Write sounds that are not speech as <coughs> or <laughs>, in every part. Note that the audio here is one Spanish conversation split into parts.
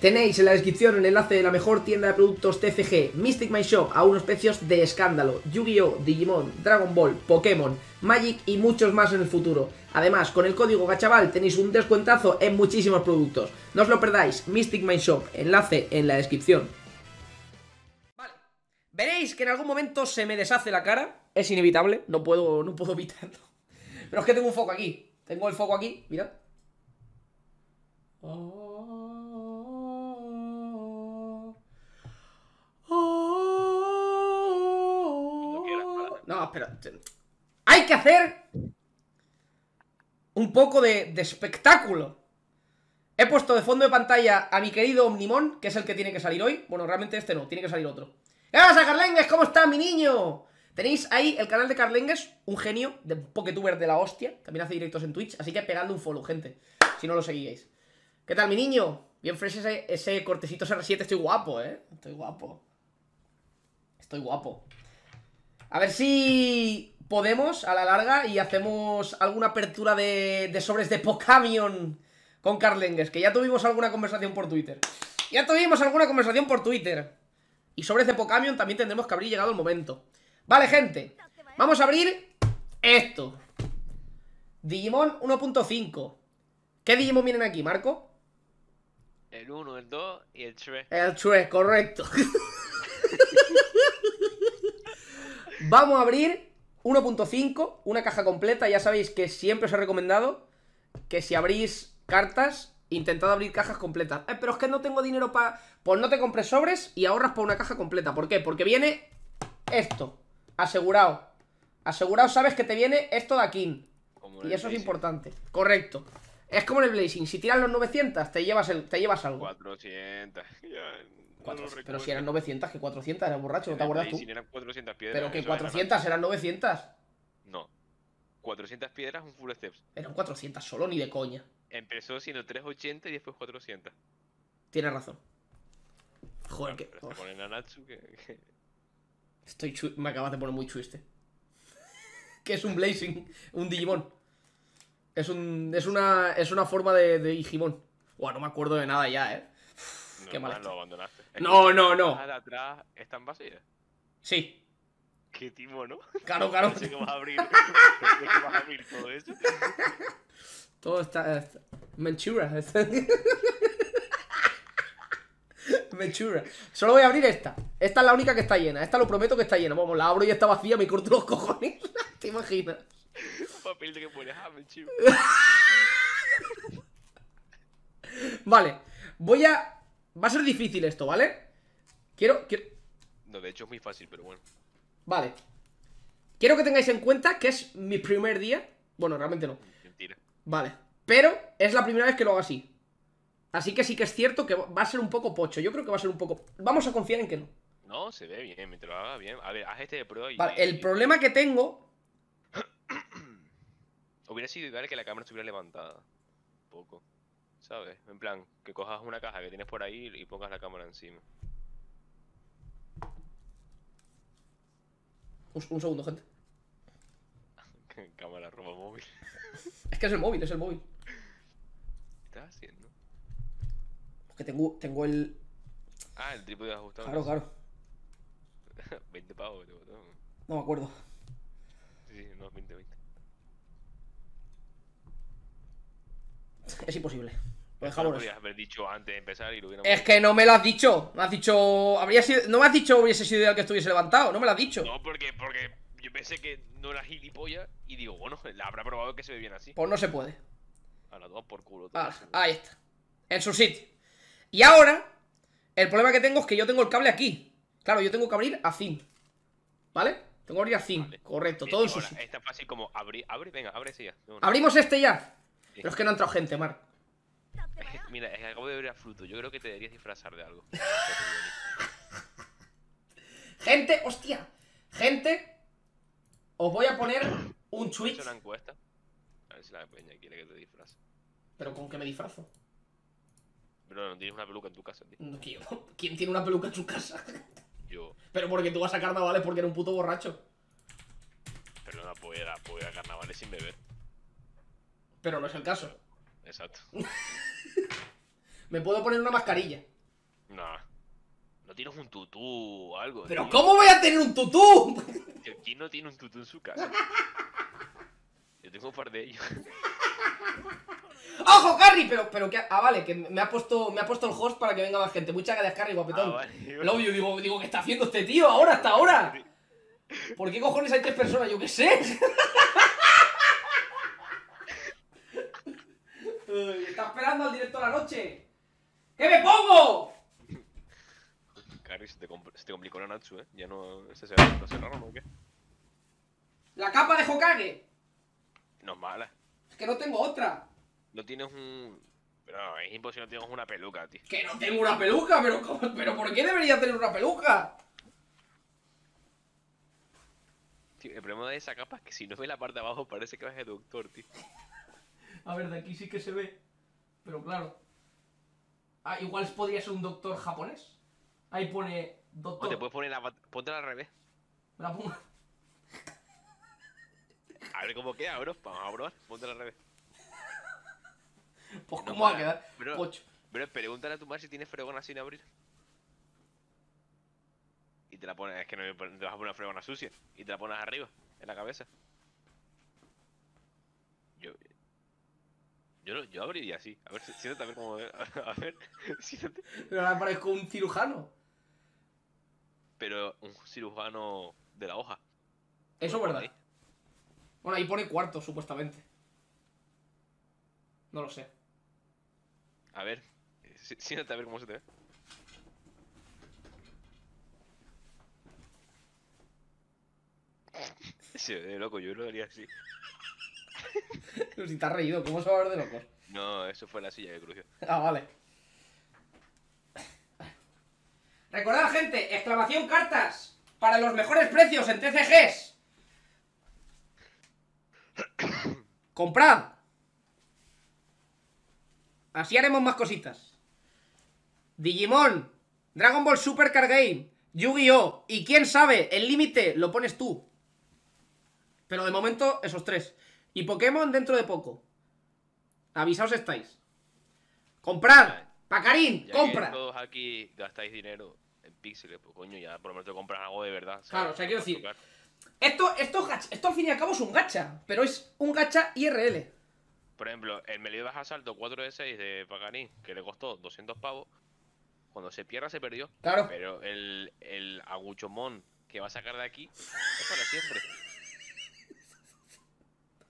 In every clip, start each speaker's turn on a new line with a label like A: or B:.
A: Tenéis en la descripción el enlace de la mejor tienda de productos TCG, Mystic My Shop, a unos precios de escándalo, Yu-Gi-Oh!, Digimon, Dragon Ball, Pokémon, Magic y muchos más en el futuro. Además, con el código GACHAVAL tenéis un descuentazo en muchísimos productos. No os lo perdáis, Mystic My Shop, enlace en la descripción. Vale, veréis que en algún momento se me deshace la cara, es inevitable, no puedo, no puedo evitarlo. Pero es que tengo un foco aquí, tengo el foco aquí, mirad. Oh. No, pero. Hay que hacer un poco de, espectáculo. He puesto de fondo de pantalla a mi querido Omnimon, que es el que tiene que salir hoy. Bueno, realmente este no, tiene que salir otro. ¡Qué pasa, Carlengues! ¿Cómo está, mi niño? Tenéis ahí el canal de Carlengues, un genio, de poketuber de la hostia. También hace directos en Twitch, así que pegadle un follow, gente, si no lo seguíais. ¿Qué tal, mi niño? Bien fresh ese, ese cortecito CR7, estoy guapo, ¿eh? Estoy guapo. Estoy guapo. A ver si podemos a la larga y hacemos alguna apertura de, sobres de Pocamion con Carlengues, que ya tuvimos alguna conversación por Twitter. Ya tuvimos alguna conversación por Twitter. Y sobres de Pocamion también tendremos que abrir llegado el momento. Vale, gente. Vamos a abrir esto. Digimon 1.5. ¿Qué Digimon vienen aquí, Marco?
B: El 1, el 2 y el 3.
A: El 3, correcto. <laughs> Vamos a abrir 1.5, una caja completa. Ya sabéis que siempre os he recomendado que si abrís cartas, intentad abrir cajas completas. Eh, pero es que no tengo dinero para... Pues no te compres sobres y ahorras para una caja completa. ¿Por qué? Porque viene esto. Asegurado. Asegurado sabes que te viene esto de aquí. y eso es importante. Correcto. Es como el Blazing. Si tiras los 900, te llevas, el, te
B: llevas algo. 400 pero si eran
A: 900, que 400 era borracho, ¿no te acuerdas tú?
B: eran 400 piedras. Pero que 400
A: eran 900.
B: No. 400 piedras, un full steps.
A: Eran 400 solo, ni de coña.
B: Empezó siendo 380 y después 400.
A: Tienes razón. Joder, que. ponen a Estoy Me acabas de poner muy chiste <laughs>
B: que es un Blazing, un Digimon.
A: Es un. Es una. Es una forma de, Digimon. Buah, no me acuerdo de nada ya, eh no, no, no. Las
B: de atrás están vacías. Sí. Qué timo, ¿no? Claro, <laughs> claro. Pensé que vas a abrir. <laughs> que vas a abrir todo eso.
A: Todo está. está... Menchura. <laughs> Menchura. Solo voy a abrir esta. Esta es la única que está llena. Esta lo prometo que está llena. Vamos, la abro y está vacía, me corto los cojones. ¿Te imaginas?
B: Papel de que pones ah, Menchura.
A: vale. Voy a Va a ser difícil esto, ¿vale? Quiero, quiero...
B: No, de hecho es muy fácil, pero bueno
A: Vale Quiero que tengáis en cuenta que es mi primer día Bueno, realmente no Mentira Vale Pero es la primera vez que lo hago así Así que sí que es cierto que va a ser un poco pocho Yo creo que va a ser un poco... Vamos a confiar en que no
B: No, se ve bien, mientras lo haga bien A ver, haz este de prueba y... Vale, el problema
A: que tengo...
B: <clears throat> Hubiera sido ideal que la cámara estuviera levantada Un poco ¿sabes? En plan, que cojas una caja que tienes por ahí y pongas la cámara encima.
A: Un, segundo, gente.
B: <laughs> cámara roba móvil. <laughs> es que es el móvil, es el móvil. ¿Qué estás haciendo?
A: Porque tengo, tengo el.
B: Ah, el de ajustado. Claro, claro. 20 <laughs> pavos te botón. No me acuerdo. Sí, sí, no, 20, 20. Es imposible. Pues es que
A: no me lo has dicho. Me has dicho. Habría sido... No me has dicho hubiese sido ideal que estuviese levantado. No me lo has dicho. No,
B: porque, porque yo pensé que no era gilipollas y digo, bueno, la habrá probado que se ve bien así. Pues no se puede. A las dos por culo.
A: ahí está. En su sitio. Y ahora, el problema que tengo es que yo tengo el cable aquí. Claro, yo tengo que abrir a fin. ¿Vale? Tengo que abrir a fin. Correcto, eh, todo en eh, su sitio.
B: Está fácil como abrir. Abre, venga, abre ese ya. Abrimos este ya.
A: Pero es que no ha entrado gente, Mar
B: mira, es que acabo de ver a Fruto. Yo creo que te deberías disfrazar de algo. <laughs>
A: gente, hostia. Gente, os voy a poner
B: un tweet. una encuesta. A ver si la peña quiere que te disfrace. ¿Pero con qué me disfrazo? Pero no tienes una peluca en tu casa, tío.
A: ¿Quién tiene una peluca en su casa? Yo. Pero porque tú vas a carnavales porque eres un puto borracho.
B: Pero no ir pues pues a carnavales sin beber.
A: Pero no es el caso. Exacto. <laughs> <laughs> Me puedo poner una mascarilla.
B: No No tienes un tutú o algo. ¿Pero cómo voy a tener un tutú? ¿Quién <laughs> no tiene un tutú en su casa? Yo tengo un par de ellos.
A: <laughs> ¡Ojo, Carry! Pero, pero que. Ah, vale, que me ha puesto, me ha puesto el host para que venga más gente. Muchas gracias, Carry, guapetón. Ah, Lo obvio, digo, digo, ¿qué está haciendo este tío ahora, hasta ahora? ¿Por qué cojones hay tres personas? Yo qué sé. Eh, está esperando al director la noche. ¿Qué me pongo?
B: Cari, se te, complicó la Natsu, ¿eh? Ya no. se o qué?
A: ¡La capa de Hokage! No es mala. Es que no tengo otra.
B: No tienes un. Pero es imposible, no tienes una peluca, tío. Que no tengo una peluca, pero, pero ¿por qué debería tener una peluca? Tío, el problema de esa capa es que si no ves la parte de abajo parece que vas de doctor, tío. A ver, de aquí sí que se ve. Pero claro.
A: Ah, igual podría ser un doctor japonés. Ahí pone doctor. O te
B: puedes poner la. Ponte al revés. la pongo. A ver cómo queda, bro. Vamos a probar. Ponte al revés. Pues cómo va a quedar. Pocho. bro, pregúntale a tu madre si tienes fregona sin abrir. Y te la pones. Es que no te vas a poner una fregona sucia. Y te la pones arriba, en la cabeza. Yo, yo abriría así. A ver, siéntate a ver cómo. <laughs> A ver, <laughs> siéntate.
A: Pero ahora parezco un cirujano.
B: Pero un cirujano de la hoja.
A: Eso es verdad. Bueno, ahí pone cuarto, supuestamente. No lo sé.
B: A ver, siéntate a ver cómo se te ve. <laughs> Se ve loco, yo lo haría así.
A: <laughs> si te has reído, ¿cómo se va a ver de locos?
B: No, eso fue la silla que crució. Ah, vale.
A: Recordad, gente, exclamación cartas para los mejores precios en TCGs. <coughs> ¡Comprad! Así haremos más cositas. Digimon, Dragon Ball Super Card Game, Yu-Gi-Oh! Y quién sabe, el límite lo pones tú. Pero de momento, esos tres. Y Pokémon dentro de poco. Avisaos estáis. Comprad.
B: Pacarín, compra. todos aquí gastáis dinero en píxeles, pues coño, ya por lo menos te compras algo de verdad. Claro, o sea, quiero decir.
A: Esto, esto, esto al fin y al cabo es un gacha, pero es un gacha IRL.
B: Por ejemplo, el Meliodas Asalto 4 de 6 de Pacarín, que le costó 200 pavos, cuando se pierda se perdió. Claro. Pero el, el Aguchomón que va a sacar de aquí es para siempre.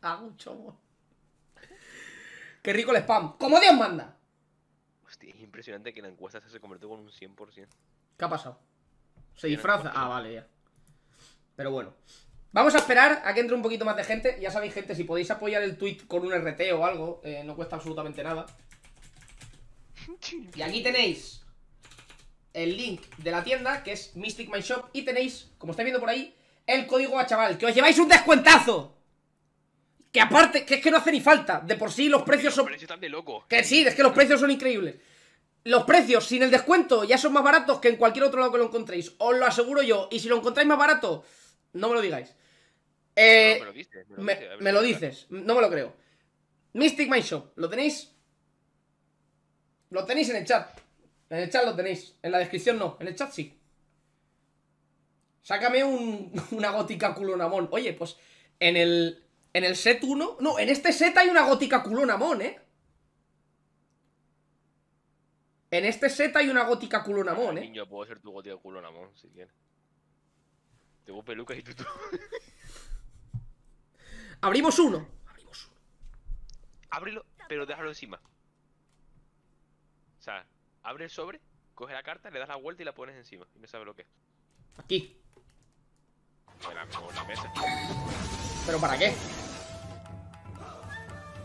A: Hago Qué rico el spam. Como Dios manda.
B: Hostia, es impresionante que la encuesta se convirtió con un 100%. ¿Qué ha pasado? ¿Se disfraza? Ah, vale, ya. Pero bueno.
A: Vamos a esperar a que entre un poquito más de gente. Ya sabéis, gente, si podéis apoyar el tweet con un RT o algo, eh, no cuesta absolutamente nada.
B: <laughs> Y aquí
A: tenéis el link de la tienda, que es Mystic My Shop, y tenéis, como estáis viendo por ahí, el código a chaval, que os lleváis un descuentazo. Que aparte, que es que no hace ni falta. De por sí los precios precios los Precios están de loco. Que sí, es que los precios son increíbles. Los precios sin el descuento ya son más baratos que en cualquier otro lado que lo encontréis. Os lo aseguro yo. Y si lo encontráis más barato, no me lo digáis. Eh, me lo dices. No me lo creo. Mystic Mind ¿Lo tenéis? Lo tenéis en el chat. En el chat lo tenéis. En la descripción no. En el chat sí. Sácame <laughs> una gótica culonamón. Oye, pues en el. En el set 1... No, en este set hay una gótica culona mon, ¿eh? En este set hay una gótica culona mon, ¿eh?
B: Niño, puedo ser tu gótica culona mon, si quieres. Tengo peluca y tú... <laughs>
A: Abrimos uno. Abrimos uno.
B: Ábrelo, pero déjalo encima. O sea, abre el sobre, coge la carta, le das la vuelta y la pones encima. Y no sabes lo que es.
A: Aquí. ¿Pero para qué?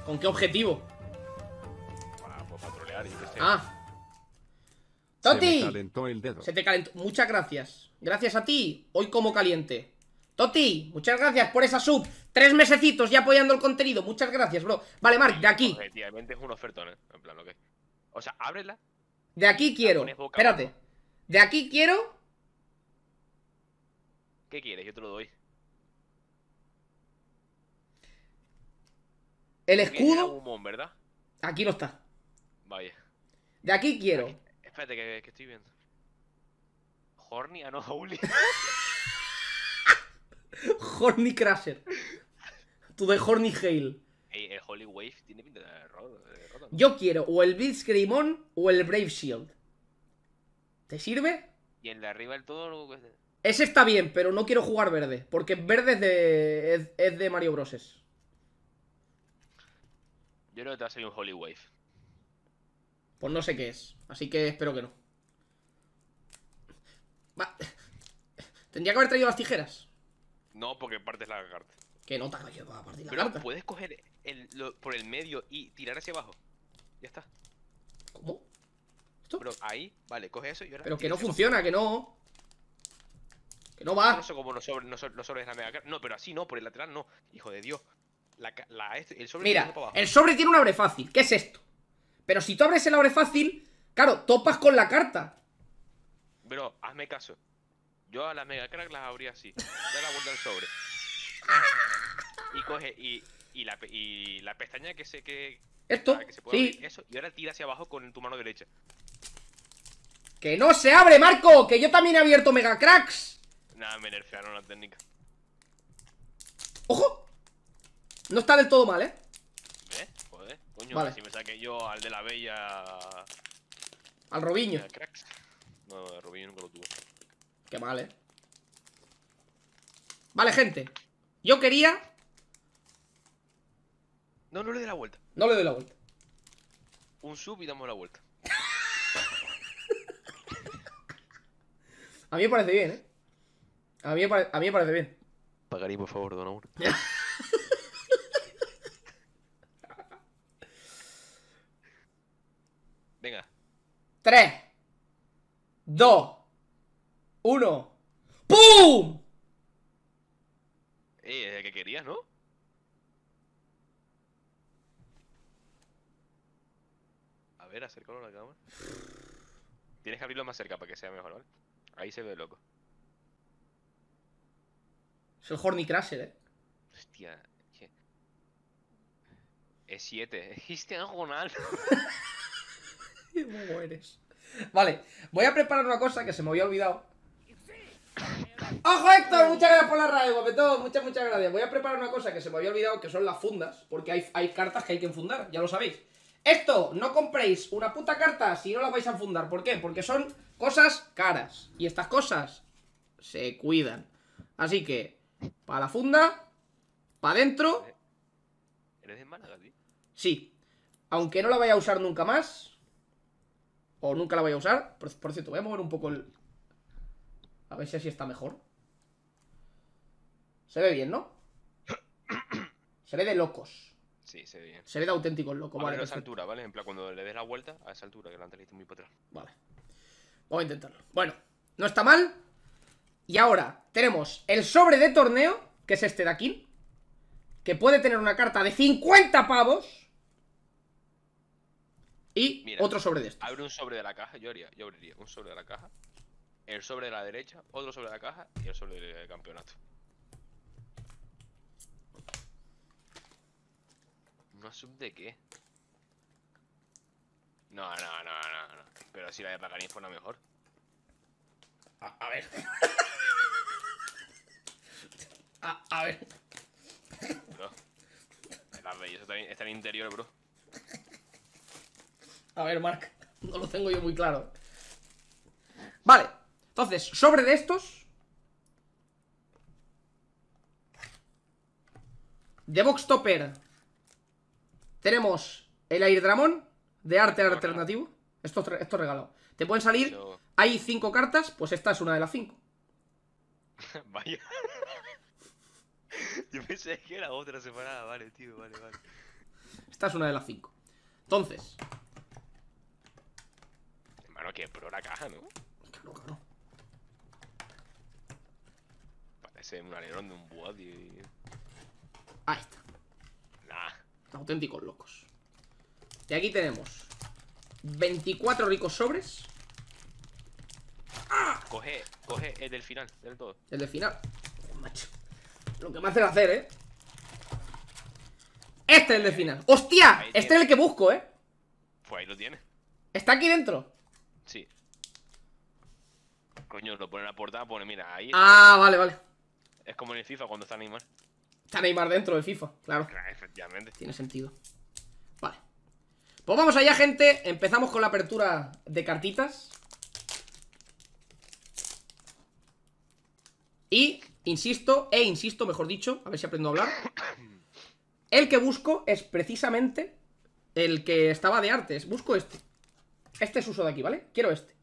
A: ¿Con qué objetivo?
B: Pues, ah. ¡Toti! Se, calentó el dedo. te
A: calentó. Muchas gracias. Gracias a ti. Hoy como caliente. Toti, muchas gracias por esa sub. Tres mesecitos ya apoyando el contenido. Muchas
B: gracias, bro. Vale, Mark, de aquí. ¿eh? O sea, ábrela.
A: De aquí quiero.
B: Espérate. De aquí quiero ¿Qué quieres? Yo te lo doy.
A: El escudo. ¿verdad? Aquí no está. Vaya. De aquí quiero.
B: Espérate, que, estoy viendo. Horny, ah no, Holy. <laughs>
A: Horny Crasher. Tú de Horny Hail.
B: el Holy Wave tiene pinta de roto.
A: Yo quiero o el Beat Screamon o el Brave Shield. ¿Te sirve?
B: Y el de arriba del todo. Lo que...
A: Ese está bien, pero no quiero jugar verde. Porque verde es de, es, de Mario Bros.
B: Yo creo que te va a salir un Holy Wave.
A: Pues no sé qué es. Así que espero que no. Va. Tendría que haber traído las tijeras.
B: No, porque partes la carta. Que no te ha caído a partir la Pero carta. puedes coger el, por el medio y tirar hacia abajo. Ya está. ¿Cómo? ¿Esto? Pero ahí, vale, coge eso y ahora. Pero que no funciona, que no no va. No sé cómo sobres, la mega No, pero así no, por el lateral no. Hijo de Dios. La, este, el sobre Mira, el sobre
A: tiene un abre fácil. ¿Qué es esto? Pero si tú abres el abre fácil, claro, topas con la carta.
B: Pero hazme caso. Yo a las mega crack las abría así. Da la vuelta al sobre. <laughs> Y coge. Y, la, pestaña que se. Que, esto. sí. eso, y ahora tira hacia abajo con tu mano derecha.
A: ¡Que no se abre, Marco! ¡Que yo también he abierto mega cracks!
B: Nada, me nerfearon la técnica.
A: ¡Ojo! No está del todo mal, ¿eh?
B: ¿Eh? Joder, coño, vale. si me saqué yo al de la bella. Al Robiño. No, el Robiño nunca lo tuvo. Qué mal, ¿eh?
A: Vale, gente. Yo quería.
B: No, no le doy la vuelta. No le doy la vuelta. Un sub y damos la vuelta.
A: <laughs> A mí me parece bien, ¿eh? A mí, me
B: parece bien. Pagarí por favor, dona uno. <laughs> Venga.
A: Tres Dos Uno ¡Pum!
B: Eh, es el que querías, ¿no? A ver, acércalo a la cámara. Tienes que abrirlo más cerca para que sea mejor, ¿vale? Ahí se ve loco.
A: Es el Horny Crasher, eh.
B: Hostia. E7. existe Ronaldo.
A: Qué eres. Vale, voy a preparar una cosa que se me había olvidado. ¡Ojo, Héctor! Muchas gracias por la radio, guapetón. Muchas, muchas gracias. Voy a preparar una cosa que se me había olvidado, que son las fundas. Porque hay, hay cartas que hay que enfundar, ya lo sabéis. Esto, no compréis una puta carta si no la vais a enfundar. ¿Por qué? Porque son cosas caras. Y estas cosas se cuidan. Así que, para la funda. Para adentro.
B: ¿Eres de Málaga, tío?
A: Sí. Aunque no la vaya a usar nunca más. O nunca la vaya a usar. Por, cierto, voy a mover un poco el... A ver si así está mejor. Se ve bien, ¿no? <coughs> se ve de locos.
B: Sí, se ve bien. Se ve de auténtico locos, a vale. A esa altura, ¿vale? En plan, cuando le des la vuelta, a esa altura, que la antes muy para
A: Vale. Vamos a intentarlo. Bueno, no está mal. Y ahora tenemos el sobre de torneo, que es este de aquí, que puede tener una carta de 50 pavos. Y otro sobre de esto.
B: Abre un sobre de la caja, yo, yo abriría un sobre de la caja, el sobre de la derecha, otro sobre de la caja y el sobre del campeonato. ¿Una sub de qué? No, no, no, no, Pero si la de paganismo fue mejor. A, ver. a, ver. No. La está, en el interior, bro.
A: A ver, Mark. No lo tengo yo muy claro. Vale. Entonces, sobre de estos... De Box Topper tenemos el Airdramon de arte alternativo. Esto, esto regalo. Te pueden salir hay cinco cartas, pues esta es una de las cinco.
B: <laughs> Vaya. <laughs> Yo pensé que era otra separada, vale, tío, vale, vale.
A: Esta es una de las cinco. Entonces.
B: Hermano, que pro la caja, ¿no? Claro, claro. Parece un alerón de un búho, tío. Ahí está.
A: Auténticos locos. Y aquí tenemos 24 ricos sobres.
B: Coge, coge el del final, del todo. El del final. Macho. Lo que me
A: hace hacer, eh. Este es el del final. ¡Hostia! este es el que busco, eh. Pues ahí lo tiene. ¿Está aquí dentro?
B: Sí. Coño, lo pone en la portada, pone, mira, ahí. Ah, vale, vale. Es como en el FIFA cuando está Neymar.
A: Está Neymar dentro del FIFA, claro.
B: claro efectivamente. Tiene
A: sentido. Vale. Pues vamos allá, gente. Empezamos con la apertura de cartitas. Y, insisto, e insisto, mejor dicho, a ver si aprendo a hablar. El que busco es precisamente el que estaba de artes. Busco este. Este es uso de aquí, ¿vale? Quiero este.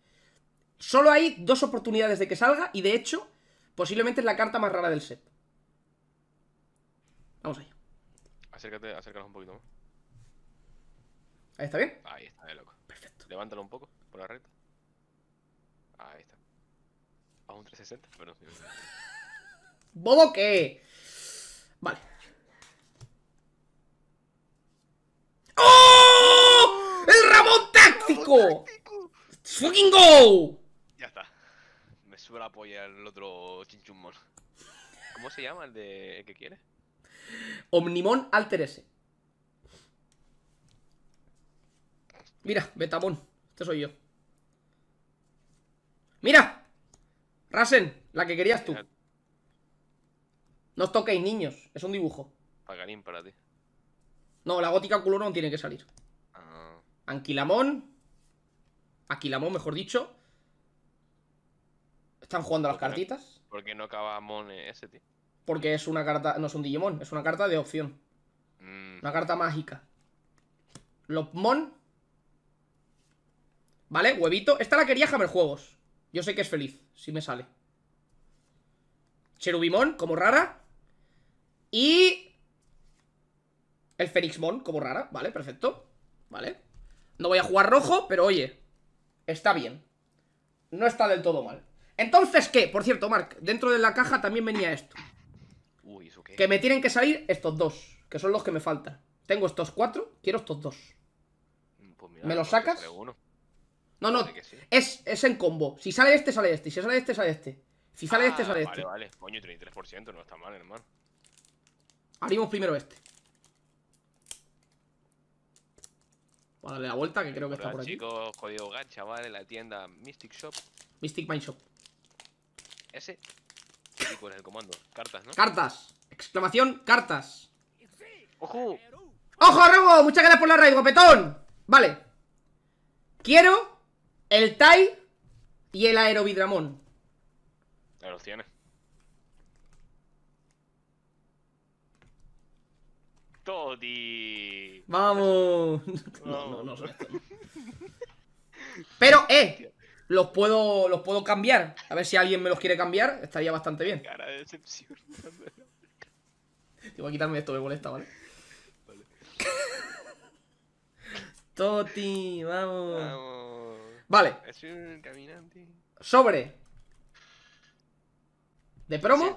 A: Solo hay dos oportunidades de que salga y de hecho, posiblemente es la carta más rara del set.
B: Vamos allá. Acércate, acércanos un poquito más. Ahí está bien. Ahí está, de eh, loco. Perfecto. Levántalo un poco por la recta. Ahí está a un 360, pero <laughs>
A: ¿Bobo qué? Vale. ¡Oh! ¡El Ramón táctico! ¡Fucking go!
B: Ya está. Me sube la polla el otro chinchumón. ¿Cómo se llama el de el que quiere?
A: Omnimon Alter S. Mira, Betamón Este soy yo. ¡Mira! Rasen, la que querías tú. No os toquéis, niños. Es un dibujo.
B: para ti. No,
A: la gótica culo no tiene que salir. Ah. Anquilamón. Aquilamón, mejor dicho. ¿Están jugando las cartitas?
B: ¿Por porque no acaba Mon ese, tío.
A: Porque es una carta. No es un Digimon, es una carta de opción. Mm. Una carta mágica. Lopmon. Vale, huevito. Esta la quería Hammer Juegos. Yo sé que es feliz, si me sale. Cherubimon como rara. Y... El Fenixmon, como rara. Vale, perfecto. Vale. No voy a jugar rojo, pero oye. Está bien. No está del todo mal. Entonces, ¿qué? Por cierto, Mark, dentro de la caja también venía esto. Que me tienen que salir estos dos, que son los que me faltan. Tengo estos cuatro, quiero estos dos.
B: Pues ¿Me los pues sacas? No, no,
A: es, es en combo. Si sale este, sale este. Si sale este, sale este. Si sale este, sale ah, este. Vale,
B: vale, coño, 33%, no está mal, hermano.
A: Abrimos primero este. Vale, darle la vuelta, que creo que está por aquí.
B: Chicos, jodido gacha, vale, la tienda Mystic Shop. Mystic Mine Shop. Ese. ¿Y cuál el comando? Cartas, ¿no? Cartas.
A: Exclamación, cartas. ¡Ojo! ¡Ojo, Robo! Muchas gracias por la raíz, guapetón. Vale. Quiero el TAI y el Ya
B: Los tiene Todi.
A: Vamos. No, no,
B: no <laughs>
A: Pero, eh, los puedo, los puedo cambiar. A ver si alguien me los quiere cambiar. Estaría bastante bien. Cara
B: de decepción. <laughs>
A: Te voy a quitarme esto, me molesta, ¿vale? Vale. <laughs> Toti, vamos. Vamos. Vale. Es
B: un caminante.
A: Sobre. ¿De promo?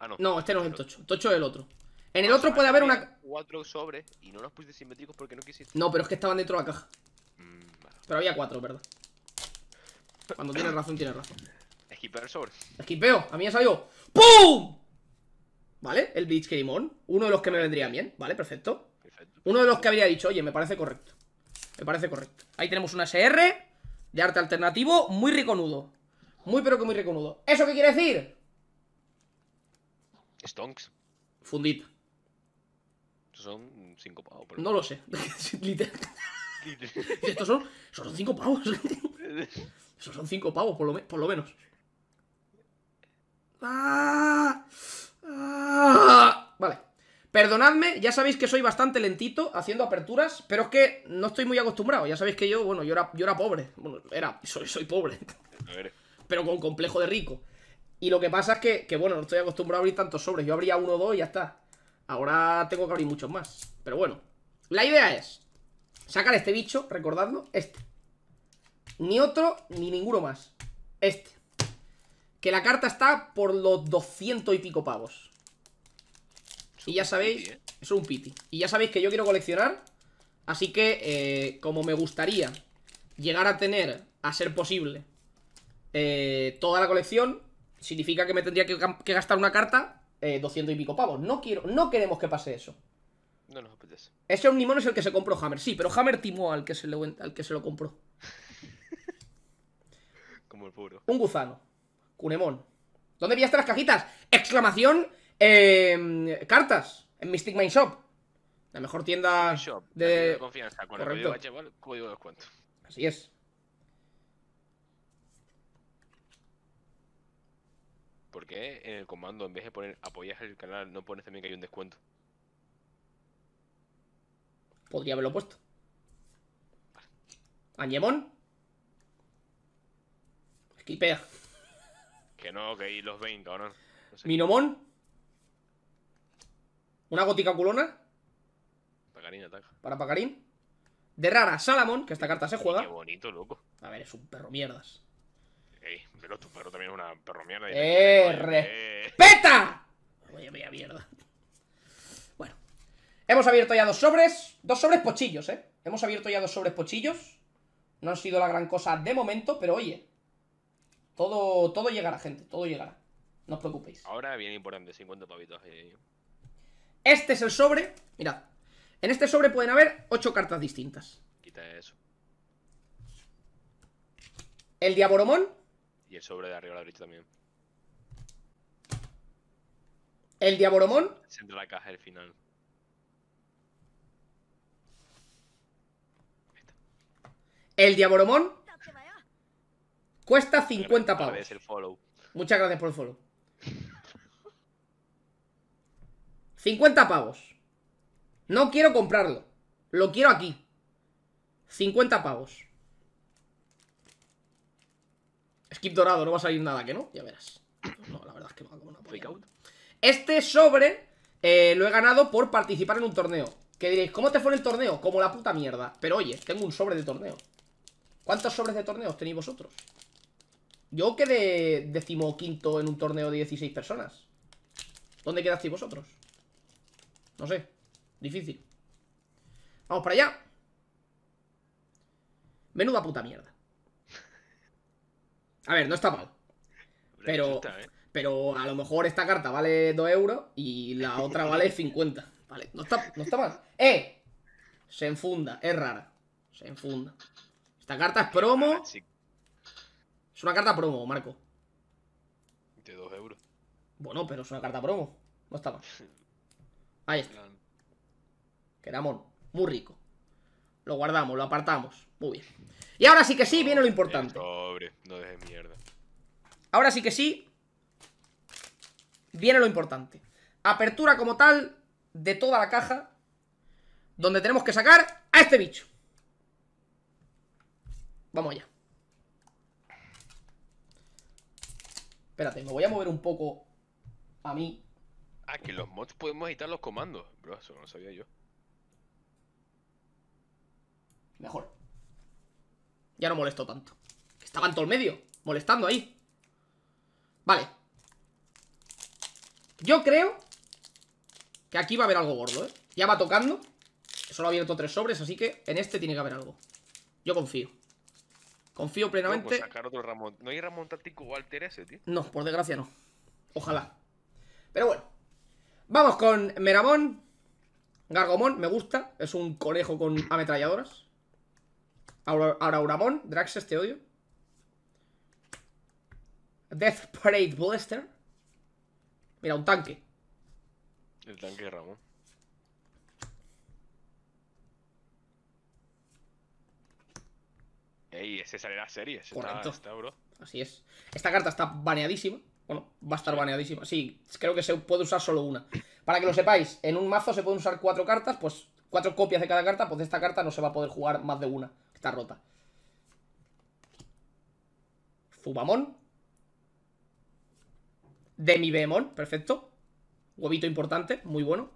A: Ah, no. este no es el tocho. Tocho es el otro. En el otro puede haber una.
B: Cuatro sobre y no los puse simétricos porque no quisiste. No, pero es que
A: estaban dentro de la caja. Mm, pero había cuatro, ¿verdad? Cuando tienes razón, tienes razón.
B: Esquipear sobre.
A: Esquipeo, a mí ha salido... ¡Pum! ¿Vale? El Bleach On. Uno de los que me vendría bien. Vale, perfecto. Uno de los que habría dicho, oye, me parece correcto. Me parece correcto. Ahí tenemos una SR. De arte alternativo, muy reconudo. Muy pero que muy reconudo. ¿Eso qué quiere decir?
B: Stonks. Fundita. Son cinco pavos. Pero... No lo sé. <laughs> Estos son, son cinco pavos. <laughs>
A: Esos son cinco pavos, por lo, por lo menos. Ah, ah. Vale. Perdonadme, ya sabéis que soy bastante lentito haciendo aperturas, pero es que no estoy muy acostumbrado. Ya sabéis que yo, bueno, yo era, yo era pobre. Bueno, era, soy, soy pobre. pero con complejo de rico. Y lo que pasa es que, que, bueno, no estoy acostumbrado a abrir tantos sobres. Yo abría uno o dos y ya está. Ahora tengo que abrir muchos más. Pero bueno, la idea es sacar este bicho, recordadlo, este. Ni otro, ni ninguno más. Este. Que la carta está por los doscientos y pico pavos. Y ya sabéis, ¿eh? es un piti Y ya sabéis que yo quiero coleccionar Así que, eh, como me gustaría Llegar a tener, a ser posible eh, Toda la colección Significa que me tendría que, gastar una carta 200 y pico pavos No quiero, no queremos que pase eso
B: No nos apetece
A: Ese limón, es el que se compró Hammer Sí, pero Hammer timó al que se, al que se lo compró
B: <laughs> Como el puro
A: Un gusano Cunemón ¿Dónde pillaste las cajitas? Exclamación eh, cartas en Mystic Mine Shop. La mejor tienda de... confianza. Correcto.
B: código, descuento. Así es. ¿Por qué en el comando, en vez de poner apoyas el canal, no pones también que hay un descuento?
A: Podría haberlo puesto. ¿Añemón?
B: Skipea. Que no, que ahí los 20, o No
A: ¿Minomón? Una gótica culona. Para Pacarín. De rara, Salamon, que esta carta se juega. Qué
B: bonito, loco. A ver, es un perro mierdas. Ey, pero tu perro también es una perro mierda. ¡Eh, respeta! Oye, vaya mierda.
A: Bueno. Hemos abierto ya dos sobres. Dos sobres pochillos, ¿eh? Hemos abierto ya dos sobres pochillos. No ha sido la gran cosa de momento, pero oye. Todo, todo llegará, gente. Todo llegará.
B: No os preocupéis. Ahora viene importante, 50 pavitos. Eh.
A: Este es el sobre, mirad. En este sobre pueden haber 8 cartas distintas. Quita eso. El diaboromón.
B: Y el sobre de arriba a la derecha también.
A: El diaboromón.
B: la caja, del final.
A: El diaboromón. Cuesta 50 pavos. Muchas gracias por el follow. 50 pavos. No quiero comprarlo. Lo quiero aquí. 50 pavos. Skip dorado, no va a salir nada, que no, ya verás. No, la verdad es que me como una Este sobre eh, lo he ganado por participar en un torneo. Que diréis, ¿cómo te fue en el torneo? Como la puta mierda. Pero oye, tengo un sobre de torneo. ¿Cuántos sobres de torneos tenéis vosotros? Yo quedé decimoquinto en un torneo de 16 personas. ¿Dónde quedasteis vosotros? No sé, difícil Vamos para allá Menuda puta mierda A ver, no está mal Pero, eh. pero a lo mejor esta carta vale 2 euros Y la otra vale 50 <laughs> Vale, no está, no está mal ¡Eh! Se enfunda, es rara Se enfunda Esta carta es promo Es una carta promo, Marco De 2 euros Bueno, pero es una carta promo No está mal <laughs> Ahí está. Que Muy rico. Lo guardamos, lo apartamos. Muy bien. Y ahora sí que sí, viene lo importante.
B: Pobre, no dejes mierda.
A: Ahora sí que sí. Viene lo importante. Apertura como tal de toda la caja. Donde tenemos que sacar a este bicho. Vamos allá. Espérate, me voy a mover un poco a
B: mí Ah, que los mods podemos editar los comandos. Bro, eso no lo sabía yo.
A: Mejor. Ya no molesto tanto. Estaba en todo el medio, molestando ahí. Vale. Yo creo que aquí va a haber algo gordo, ¿eh? Ya va tocando. Solo ha abierto tres sobres, así que en este tiene que haber algo. Yo confío.
B: Confío plenamente. No, hay Ramón táctico Walter ese, tío? No,
A: por desgracia no. Ojalá. Pero bueno. Vamos con Meramón. Gargomón, me gusta. Es un conejo con ametralladoras. Auramón. Draxes, te odio. Death Parade Blaster. Mira, un tanque.
B: El tanque Ramón. Ey, ese sale la serie. está, Así es.
A: Esta carta está baneadísima. Bueno, va a estar baneadísima. Sí, creo que se puede usar solo una. Para que lo sepáis, en un mazo se pueden usar cuatro cartas, pues cuatro copias de cada carta, pues de esta carta no se va a poder jugar más de una. Está rota. Fubamón. Demi perfecto. Huevito importante, muy bueno.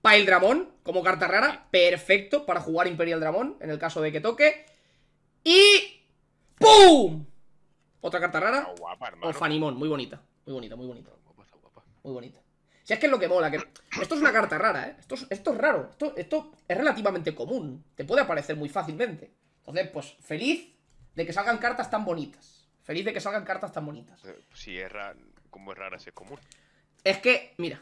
A: Paildramón, como carta rara, perfecto para jugar Imperial Dramón, en el caso de que toque. Y... ¡Pum! Otra carta rara. o Fanimón, muy bonita. Muy bonita, muy bonita. Muy bonita. Si es que es lo que mola, Esto es una carta rara, ¿eh? Esto es, esto raro. Esto, es relativamente común. Te puede aparecer muy fácilmente. Entonces, pues, feliz de que salgan cartas tan bonitas. Feliz de que salgan cartas tan bonitas. Eh,
B: si es raro, como es rara, si es común. Es que, mira,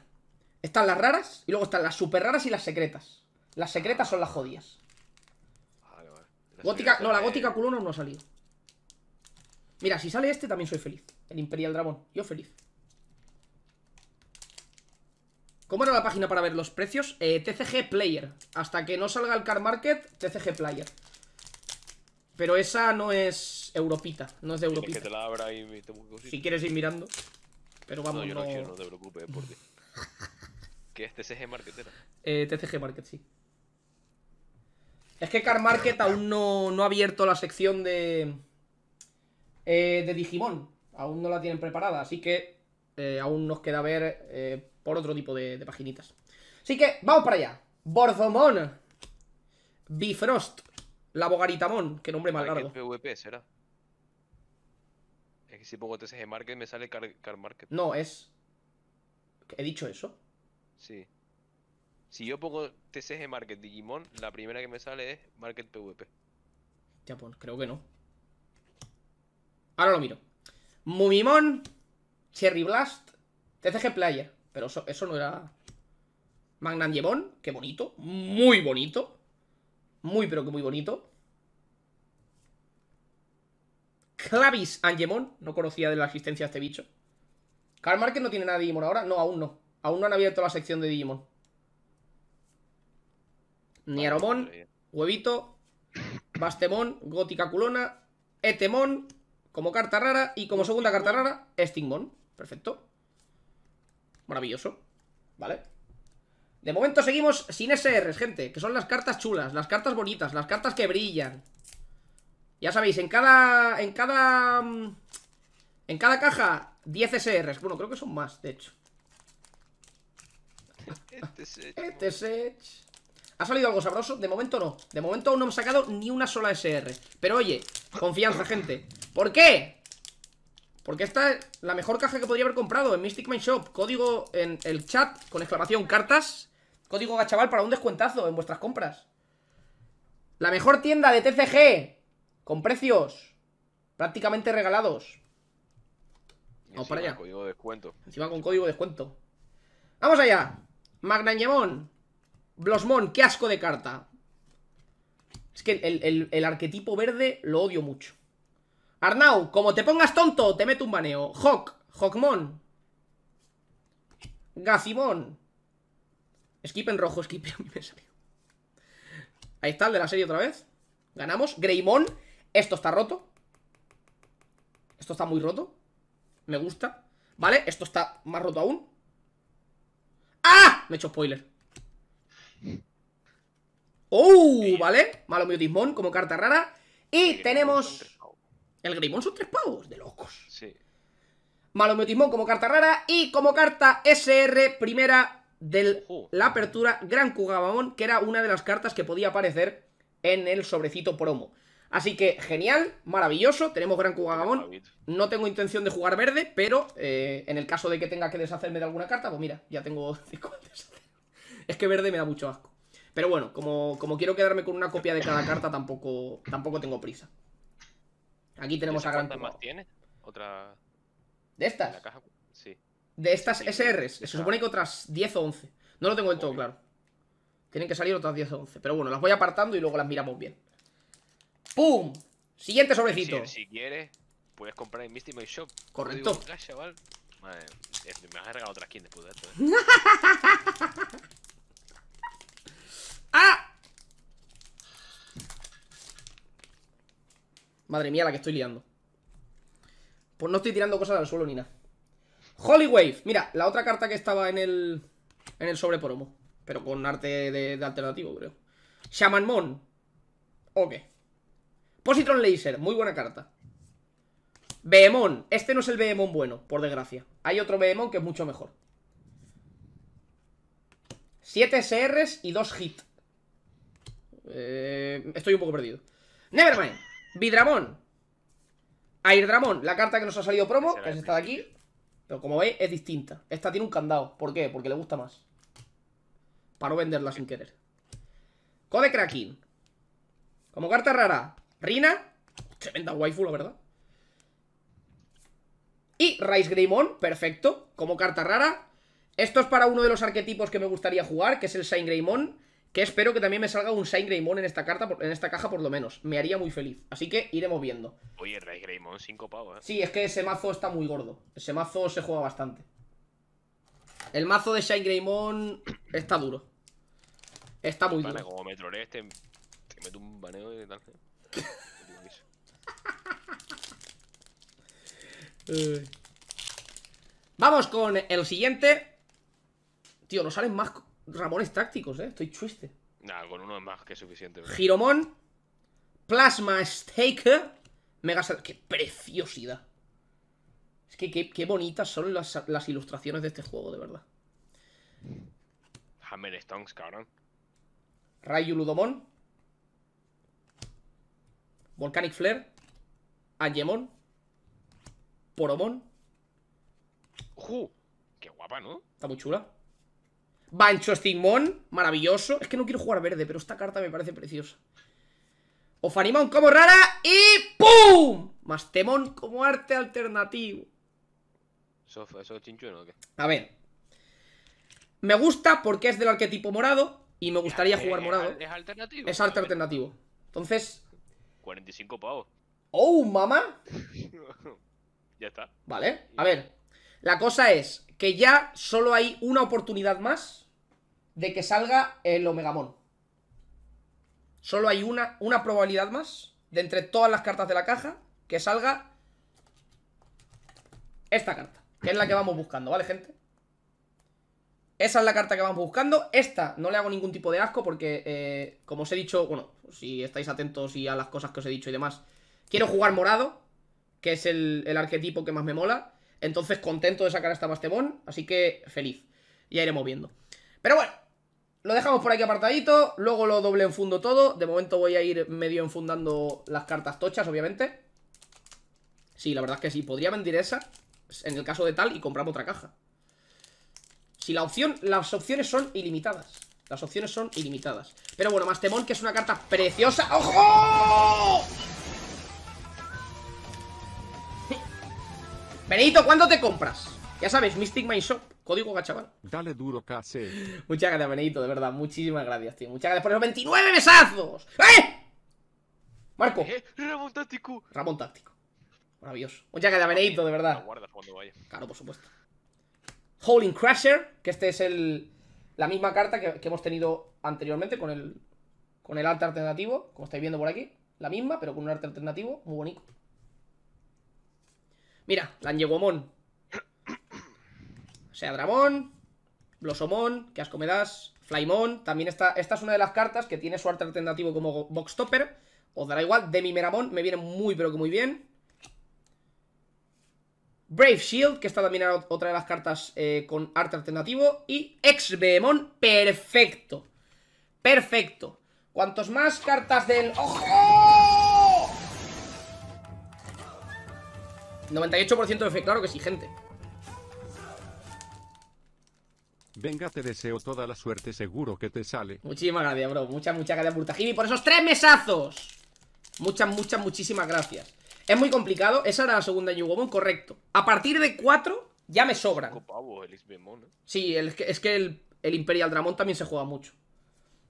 A: están las raras y luego están las super raras y las secretas. Las secretas son las jodidas. Vale, vale. gótica, no, la eh, gótica culona no ha salido. Mira, si sale este también soy feliz. El Imperial Dragon, Yo feliz. ¿Cómo era la página para ver los precios? Eh, TCG Player. Hasta que no salga el Car Market, TCG Player. Pero esa no es Europita, no es de Europita. si quieres ir mirando. Pero vamos, no. no, te preocupes porque.
B: <laughs> ¿Qué es TCG Market?
A: Eh, TCG Market, sí. Es que Car Market aún no ha abierto la sección de... Eh, de Digimon. Aún no la tienen preparada, así que eh, aún nos queda ver eh, por otro tipo de, de, paginitas. Así que vamos para allá. Borzomon. Bifrost. La Bogaritamon. Qué nombre
B: más largo. PvP será? Es que si pongo TCG Market me sale Car, Market. No,
A: es... ¿He dicho eso?
B: Sí. Si yo pongo TCG Market Digimon, la primera que me sale es Market PvP.
A: Ya, pues, creo que no. Ahora lo miro. Mumimon, Cherry Blast, TCG Player. Pero eso, eso no era... Magnan qué bonito. Muy bonito. Muy, pero que muy bonito. Clavis Angemon. No conocía de la existencia de este bicho. Karl Market no tiene nada de Digimon ahora. No, aún no. Aún no han abierto la sección de Digimon. Niaromon, Huevito, Bastemon, Gótica Culona, Etemon, como carta rara y como segunda carta rara, Stingmon. Perfecto. Maravilloso. Vale. De momento seguimos sin SRs, gente, que son las cartas chulas, las cartas bonitas, las cartas que brillan. Ya sabéis, en cada... En cada... Mm, en cada caja, 10 SRs. Bueno, creo que son más, de hecho.
B: <laughs> Este
A: este ¿Ha salido algo sabroso? De momento no De momento no hemos sacado ni una sola SR Pero oye, confianza, gente ¿Por qué? Porque esta es la mejor caja que podría haber comprado En Mystic Mind Shop Código en el chat con exclamación cartas Código gachaval para un descuentazo en vuestras compras La mejor tienda de TCG Con precios Prácticamente regalados
B: Vamos para allá. Código de descuento. Encima
A: con código de descuento. ¡Vamos allá! Magnañemón. Blosmon, qué asco de carta. Es que el, arquetipo verde lo odio mucho. Arnau, como te pongas tonto, te meto un baneo. Hawk, Hawkmon. Gacimon. Skip en rojo, skip <laughs> Ahí está el de la serie otra vez. Ganamos. Greymon. Esto está roto. Esto está muy roto. Me gusta. ¿Vale? Esto está más roto aún. ¡Ah! Me he hecho spoiler. ¡Oh! Vale, malo como carta rara. Y tenemos... El Grimón son tres pavos, de locos. Sí. Malo como carta rara. Y como carta SR primera de la apertura, Gran Kugagamon, que era una de las cartas que podía aparecer en el sobrecito promo. Así que genial, maravilloso, tenemos Gran Kugagamon. No tengo intención de jugar verde, pero eh, en el caso de que tenga que deshacerme de alguna carta, pues mira, ya tengo <laughs> es que verde me da mucho asco. Pero bueno, como, como quiero quedarme con una copia de cada carta, tampoco, tampoco tengo prisa. Aquí tenemos a Gran ¿Cuántas más
B: tienes? ¿Otra? ¿De estas? Sí.
A: De estas SRs. Se supone que otras 10 o 11. No lo tengo del todo claro. Tienen que salir otras 10 o 11. Pero bueno, las voy apartando y luego las miramos bien. ¡Pum!
B: Siguiente sobrecito. Si, quieres, puedes comprar en Misty Shop. Correcto. me has a otras otra después de esto. ¿eh? <laughs> ¡Ah!
A: Madre mía, la que estoy liando. Pues no estoy tirando cosas al suelo ni nada. Holy Wave. Mira, la otra carta que estaba en el. En el sobre Pero con arte de, alternativo, creo. Shamanmon Ok. Positron Laser. Muy buena carta. Behemon. Este no es el Behemon bueno, por desgracia. Hay otro Behemon que es mucho mejor. 7 SRs y 2 hit. Eh, estoy un poco perdido. Nevermind, Vidramón, Airdramón, la carta que nos ha salido promo, que es esta de aquí. Pero como veis, es distinta. Esta tiene un candado. ¿Por qué? Porque le gusta más. Para no venderla sin querer. Code Kraken. Como carta rara, Rina. Tremenda waifu, la verdad. Y Rice Greymon, perfecto. Como carta rara. Esto es para uno de los arquetipos que me gustaría jugar, que es el Shine Greymon. Que espero que también me salga un Shine Greymon en esta carta, en esta caja por lo menos. Me haría muy feliz. Así que iremos viendo.
B: Oye, Ray Greymon, 5 pavos, ¿eh? Sí, es
A: que ese mazo está muy gordo. Ese mazo se juega bastante. El mazo de Shine Greymon está duro. Está muy duro.
B: Este, meto un baneo tal.
A: ¿eh? <laughs> Vamos con el siguiente. Tío, no salen más Ramones tácticos, ¿eh? Estoy
B: triste. Nah, con uno es más que suficiente. Giromon,
A: Giromón. Plasma Staker Mega ¡Qué preciosidad! Es que qué, bonitas son las, ilustraciones de este juego, de verdad.
B: Hammer Stones, cabrón.
A: Rayu Volcanic Flare. Angemon. Poromon. ¡Ju!
B: ¡Qué guapa, ¿no?
A: Está muy chula. Bancho Stigmon, maravilloso. Es que no quiero jugar verde, pero esta carta me parece preciosa. Ofanimon como rara y ¡pum! Mastemon como arte alternativo. ¿Eso, es o A ver. Me gusta porque es del arquetipo morado y me gustaría jugar morado.
B: Es, alternativo. Es arte
A: alternativo. Entonces...
B: 45 pavos.
A: ¡Oh, mamá!
B: <laughs> ya está.
A: Vale. A ver. La cosa es que ya solo hay una oportunidad más de que salga el mon Solo hay una, una probabilidad más de entre todas las cartas de la caja que salga esta carta, que es la que vamos buscando, ¿vale, gente? Esa es la carta que vamos buscando. Esta no le hago ningún tipo de asco porque, eh, como os he dicho, bueno, si estáis atentos y a las cosas que os he dicho y demás, quiero jugar morado, que es el, el arquetipo que más me mola. Entonces, contento de sacar esta Bastemón, así que feliz. Ya iremos viendo. Pero bueno, lo dejamos por aquí apartadito, luego lo doble enfundo todo. De momento voy a ir medio enfundando las cartas tochas, obviamente. Sí, la verdad es que sí. Podría vender esa, en el caso de tal, y compramos otra caja. Si la opción, las opciones son ilimitadas. Las opciones son ilimitadas. Pero bueno, Mastemon, que es una carta preciosa. ¡Ojo! Benito, ¿cuándo te compras? Ya sabes, Mystic My Código cachaval. Dale duro, Kase. Muchas gracias, Benito, de verdad. Muchísimas gracias, tío. Muchas gracias por esos 29
B: besazos.
A: ¡Eh! Marco. Eh, Ramón táctico. Ramón táctico. Maravilloso. Muchas de Benito, de verdad.
B: guardas cuando vaya.
A: Claro, por supuesto. Holding Crusher que este es el. La misma carta que, hemos tenido anteriormente con el. Con el arte alternativo, como estáis viendo por aquí. La misma, pero con un arte alternativo. Muy bonito. Mira, Lanyeguamón sea, Dramón, Blossomon, que asco me das, Flymon. También está, esta es una de las cartas que tiene su arte alternativo como Box O Os dará igual, Demi Meramon, me viene muy pero que muy bien. Brave Shield, que está también otra de las cartas eh, con arte alternativo. Y exbeemon perfecto. Perfecto. Cuantos más cartas del... ¡Ojo! 98% de efecto claro que sí, gente. Venga, te deseo toda la suerte, seguro que te sale. Muchísimas gracias, bro. Muchas, muchas gracias por por esos tres mesazos. Muchas, muchas, muchísimas gracias. Es muy complicado. Esa era la segunda Yugomon, correcto. A partir de cuatro ya me sobran.
B: ¿eh?
A: Sí, es que el, Imperial Dramon también se juega mucho.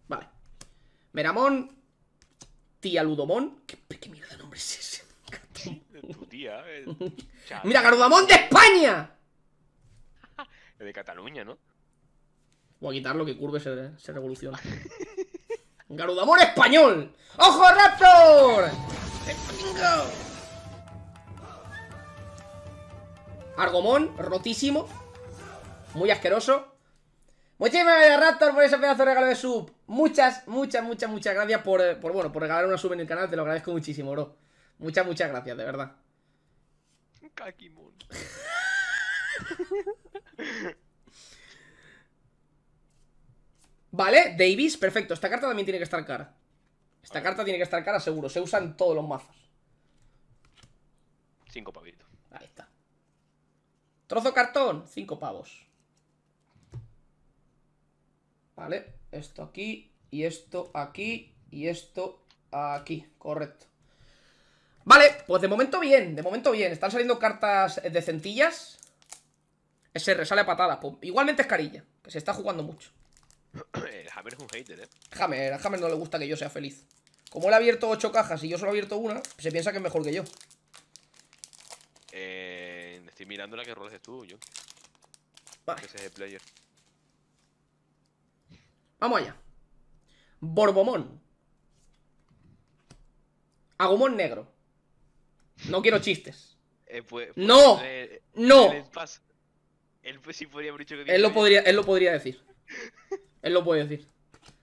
A: Vale. Meramon. Tía Ludomon. ¿Qué, qué de nombre es ese?
B: tu tía. Eh. <laughs> ¡Mira, Garudamón de España! de Cataluña, ¿no?
A: O a quitarlo que Curve se, se revoluciona.
B: <laughs> ¡Garudamor español!
A: ¡Ojo, Raptor! ¡Eh, Argomón, rotísimo. Muy asqueroso. Muchísimas gracias, Raptor, por ese pedazo de regalo de sub. Muchas, muchas, muchas, muchas gracias por, eh, por, bueno, por regalar una sub en el canal. Te lo agradezco muchísimo, bro. Muchas, muchas gracias, de verdad.
B: <laughs>
A: Vale, Davis, perfecto Esta carta también tiene que estar cara Esta carta tiene que estar cara seguro Se usa en todos los mazos Cinco pavitos Ahí está Trozo cartón, cinco pavos Vale, esto aquí Y esto aquí Y esto aquí, correcto Vale, pues de momento bien, de momento bien Están saliendo cartas de centillas Ese resale a patada, Igualmente es carilla, que se está jugando mucho
B: eh, Hammer es un hater, ¿eh?
A: Hammer, a no le gusta que yo sea feliz. Como él ha abierto ocho cajas y yo solo he abierto una, se piensa que es mejor que yo.
B: Eh, estoy mirando la que roles tú, yo. Vale. Ese es el player.
A: Vamos allá. Borbomón. Agumón negro. No quiero chistes.
B: Eh, pues, pues, no, eh, no. él, pues, sí podría haber dicho que él, lo podría,
A: él lo podría decir. Él lo puede decir.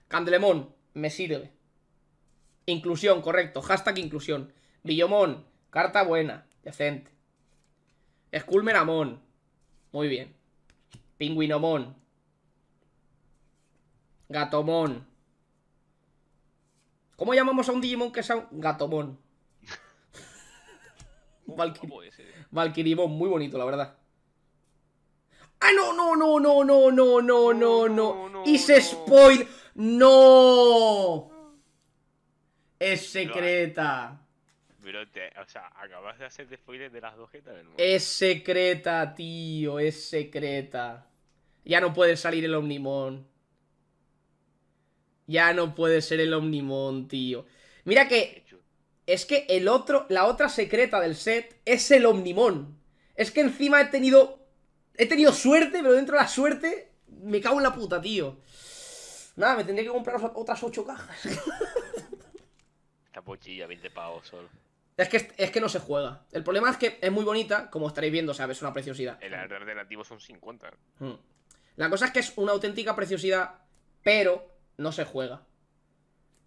A: Candelemón, me sirve. Inclusión, correcto. Hashtag inclusión. Villomón, carta buena, decente. Skulmeramón, muy bien. Pinguinomón Gatomón. ¿Cómo llamamos a un Digimon que es un gatomón? <laughs> Valkyrimón, muy bonito, la verdad. ¡Ah, no, no, no, no, no, no, no, no, no! se spoil! ¡No! Es secreta.
B: Pero, te, o sea, acabas de hacer spoiler de las dos jetas del mundo.
A: Es secreta, tío, es secreta. Ya no puede salir el Omnimon. Ya no puede ser el Omnimon, tío. Mira que... Es que el otro, la otra secreta del set es el Omnimon. Es que encima he tenido He tenido suerte, pero dentro de la suerte me cago en la puta, tío. Nada, me tendría que comprar otras ocho cajas.
B: Esta pochilla, 20 pavos solo.
A: Es que, es que no se juega. El problema es que es muy bonita, como estaréis viendo, ¿sabes? Es una preciosidad. El relativo son 50. Mm. La cosa es que es una auténtica preciosidad, pero no se juega.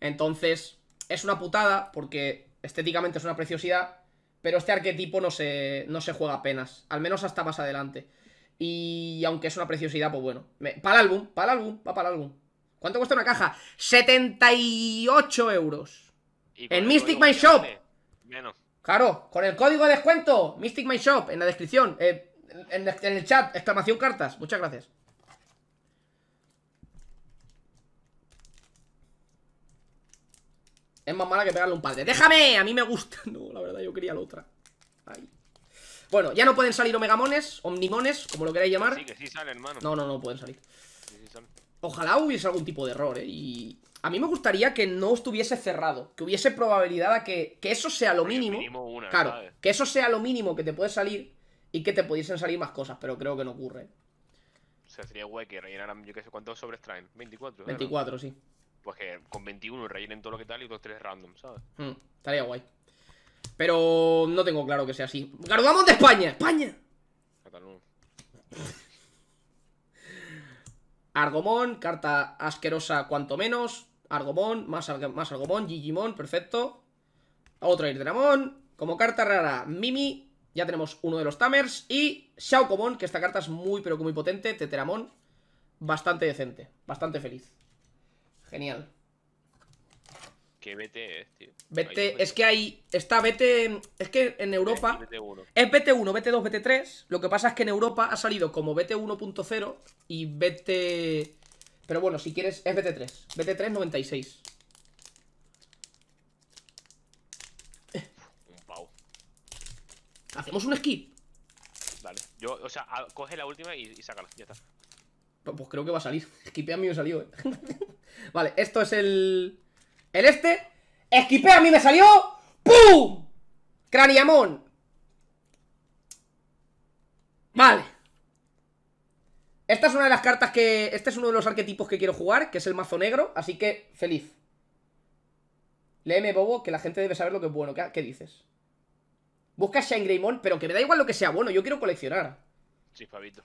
A: Entonces, es una putada, porque estéticamente es una preciosidad, pero este arquetipo no se, no se juega apenas, al menos hasta más adelante. Y aunque es una preciosidad, pues bueno. Para el álbum, para el álbum, va para el álbum. ¿Cuánto cuesta una caja? 78 euros.
B: En Mystic My Shop.
A: Claro, con el código de descuento, Mystic My Shop, en la descripción, eh, en, el chat, exclamación cartas. Muchas gracias. Es más mala que pegarle un padre. ¡Déjame! A mí me gusta. <laughs> No, la verdad, yo quería la otra. Ahí bueno, ya no pueden salir Omegamones, Omnimones, como lo queráis llamar. Sí, que sí salen, hermano. No, no, no pueden salir. Ojalá hubiese algún tipo de error, ¿eh? Y a mí me gustaría que no estuviese cerrado, que hubiese probabilidad a que, eso sea lo mínimo.
B: claro, que
A: eso sea lo mínimo que te puede salir y que te pudiesen salir más cosas, pero creo que no ocurre.
B: O sea, sería guay que rellenaran, yo qué sé, ¿cuántos sobres traen? 24. 24, sí. Pues que con 21 rellenen todo lo que tal y dos, tres random, ¿sabes?
A: Hmm, estaría guay. Pero no tengo claro que sea así. ¡Gardamón de España! ¡España! Argomón, carta asquerosa cuanto menos. Argomón, más, más Argomón, Gigimon, perfecto. Otro Irderamon. Como carta rara, Mimi. Ya tenemos uno de los Tamers. Y Shaokomon, que esta carta es muy pero muy potente. Teteramon. Bastante decente. Bastante feliz. Genial.
B: Que BT es, tío. BT,
A: es que hay. Está BT. Es que en Europa. Es BT1. es BT1, BT2, BT3. Lo que pasa es que en Europa ha salido como BT1.0 y BT. Pero bueno, si quieres, es BT3. BT3 96.
B: Un pau. ¿Hacemos un skip? Vale. Yo, o sea, coge la última y, y sácala. Ya está.
A: Pues, creo que va a salir. Skipea mío salió, eh. vale, esto es el. El este. Esquipé, a mí me salió. ¡Pum! Craniamón. Vale. Esta es una de las cartas que... Este es uno de los arquetipos que quiero jugar, que es el mazo negro, así que feliz. Léeme, Bobo, que la gente debe saber lo que es bueno. ¿Qué, dices? Busca Shine Greymon, pero que me da igual lo que sea bueno, yo quiero coleccionar. Sí, Pavito.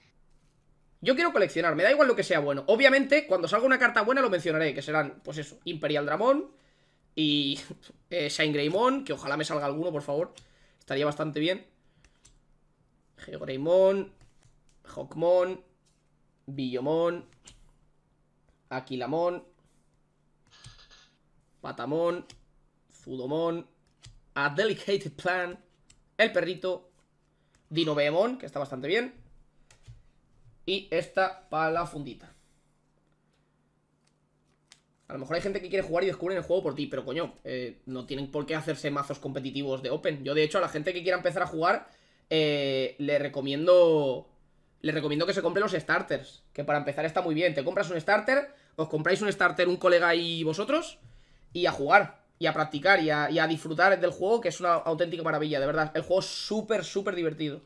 A: Yo quiero coleccionar, me da igual lo que sea bueno. Obviamente, cuando salga una carta buena lo mencionaré, que serán, pues eso, Imperial Dramon y <laughs> eh, Saint Shine Greymon, que ojalá me salga alguno, por favor. Estaría bastante bien. Greymon, Hawkmon, Billomon, Aquilamon, Patamon, Zudomon, A Delicated Plan, El Perrito, Dinobeemon, que está bastante bien. Y esta para fundita A lo mejor hay gente que quiere jugar y descubren el juego por ti Pero coño, eh, no tienen por qué hacerse mazos competitivos de Open Yo de hecho a la gente que quiera empezar a jugar eh, Le recomiendo... Le recomiendo que se compre los starters Que para empezar está muy bien Te compras un starter Os compráis un starter un colega y vosotros Y a jugar y a practicar a, y a, disfrutar del juego, que es una auténtica maravilla, de verdad. El juego es súper, súper divertido.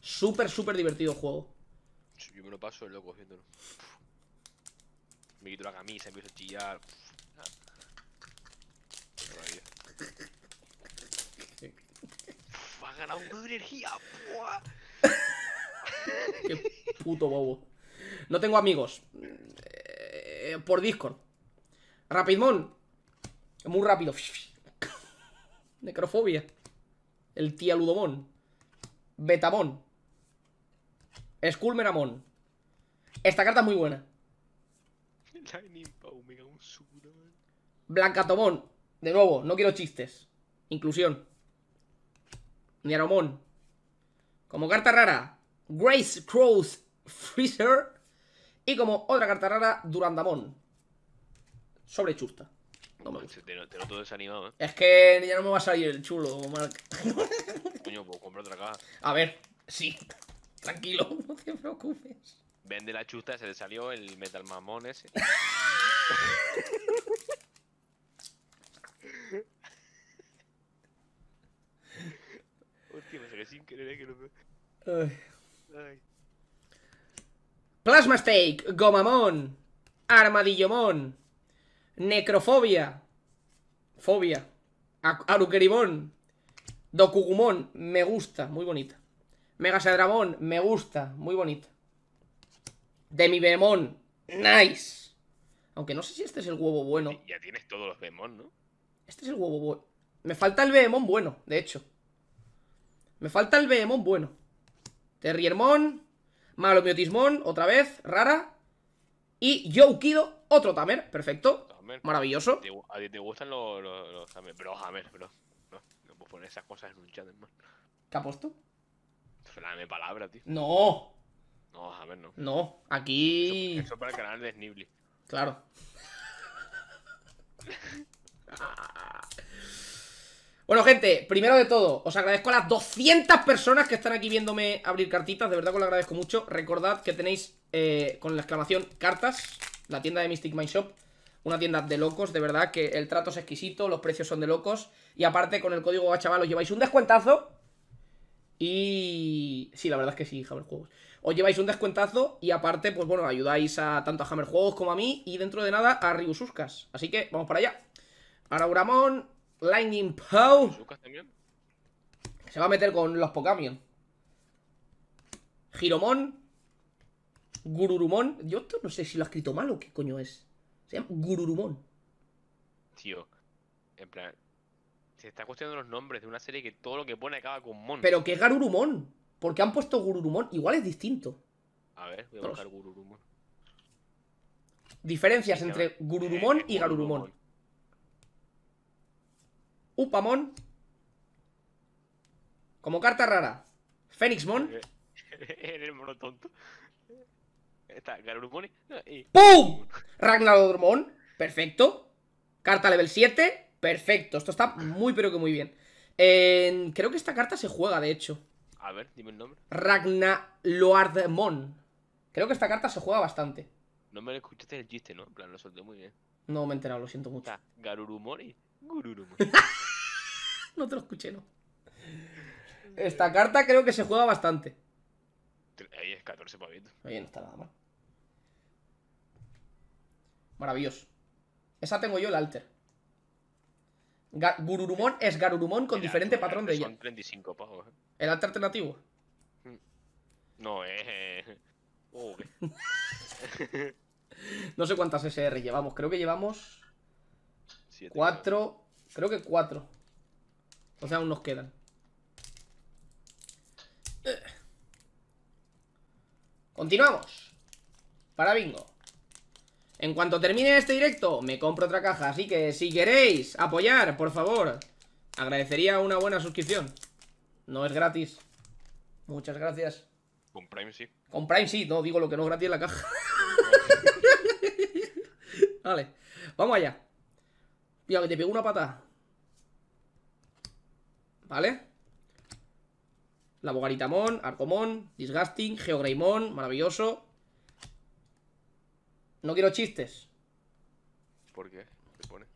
A: Súper, súper divertido el juego.
B: Yo me lo paso el loco viéndolo. Me quito la camisa, empiezo a chillar. ha ganado un de energía. <laughs> Qué
A: puto bobo. No tengo amigos. Eh, por Discord. Rapidmon. Muy rápido. <laughs> Necrofobia. El tía Ludomón. Betamón. Skull Meramon. Esta carta es muy buena. Blancatomón. De nuevo, no quiero chistes. Inclusión. Niaromón. Como carta rara, Grace Cross Freezer. Y como otra carta rara, Durandamón. Sobre chusta.
B: No me gusta. Te, lo noto desanimado, ¿eh? Es
A: que ya no me va a salir el chulo, Mark.
B: Coño, pues comprar otra caja. A ver, sí tranquilo, <laughs> no te preocupes. Vende la chusta, se le salió el metal mamón ese. <laughs> Hostia, me sin querer eh, que
A: Plasma Steak, Gomamón, Armadillomón, Necrofobia, Fobia, Aruqueribón, Dokugumon, me gusta, muy bonita. Mega Dragón, me gusta, muy bonito. De mi Bemón, nice. Aunque no sé si este es el huevo bueno.
B: Ya tienes todos los Bemón, ¿no?
A: Este es el huevo bueno. Me falta el Bemón bueno, de hecho. Me falta el Bemón bueno. Terriermon, Malomiotismon, otra vez, rara. Y Youkido, otro Tamer, perfecto.
B: Maravilloso. A ti te gustan los, los, los Tamer, bro, bro. No, no puedo poner esas cosas en un chat, hermano.
A: ¿Qué apuesto? puesto?
B: palabra, tío. No. No, a ver, no. No, aquí. Eso, para el canal de Snibli.
A: Claro. Bueno, gente, primero de todo, os agradezco a las 200 personas que están aquí viéndome abrir cartitas. De verdad que os lo agradezco mucho. Recordad que tenéis eh, con la exclamación cartas, la tienda de Mystic Mind Shop. Una tienda de locos, de verdad que el trato es exquisito, los precios son de locos. Y aparte, con el código chaval os lleváis un descuentazo y sí, la verdad es que sí, Hammer Juegos. Os lleváis un descuentazo y aparte, pues bueno, ayudáis a tanto a Hammer Juegos como a mí y dentro de nada a Ryususkas. Así que vamos para allá. Arauramon, Lightning Pow. Se va a meter con los Pokémon Giromon. Gururumon. Yo esto no sé si lo ha escrito mal o qué coño es. Se llama Gururumon.
B: Tío, en plan, se está cuestionando los nombres de una serie que todo lo que pone acaba con Mon. Pero que es Garurumon.
A: Porque han puesto Gururumon. Igual es distinto.
B: A ver, voy a buscar Gururumon.
A: Diferencias entre Gururumon y Garurumon. Upamon. Como carta rara. Fénixmon. <laughs>
B: En el mono Está Garurumon y...
A: ¡Pum! Ragnarormon. Perfecto. Carta level 7. Perfecto, esto está muy pero que muy bien. creo que esta carta se juega, de hecho.
B: A ver, dime el nombre.
A: Ragnaloardmon. Creo que esta carta se juega bastante.
B: No me lo escuchaste el chiste, ¿no? En plan, lo solté muy bien.
A: No me he enterado, lo siento mucho.
B: Garurumori. Gururumori. <laughs>
A: no te lo escuché, no. Esta carta creo que se juega bastante.
B: Ahí es 14 pavitos.
A: Ahí no está nada mal. Maravilloso. Esa tengo yo, el alter. Gururumon es Garurumon con diferente patrón de ella.
B: 35 ¿eh?
A: ¿El arte alternativo?
B: Mm. No, es... Eh, <laughs> uh, <laughs>
A: no sé cuántas SR llevamos. Creo que llevamos... cuatro... Creo que cuatro. O sea, aún nos quedan. Eh. Continuamos. Para bingo. En cuanto termine este directo, me compro otra caja. Así que si queréis apoyar, por favor, agradecería una buena suscripción. No es gratis. Muchas gracias. Con Prime sí. Con Prime sí, no, digo lo que no es gratis en la caja. <laughs> vale, vamos allá. Mira, que te pego una pata. ¿Vale? La Mon Arcomón, Disgusting, Geogreymon maravilloso. No quiero chistes.
B: ¿Por qué? ¿Qué pone?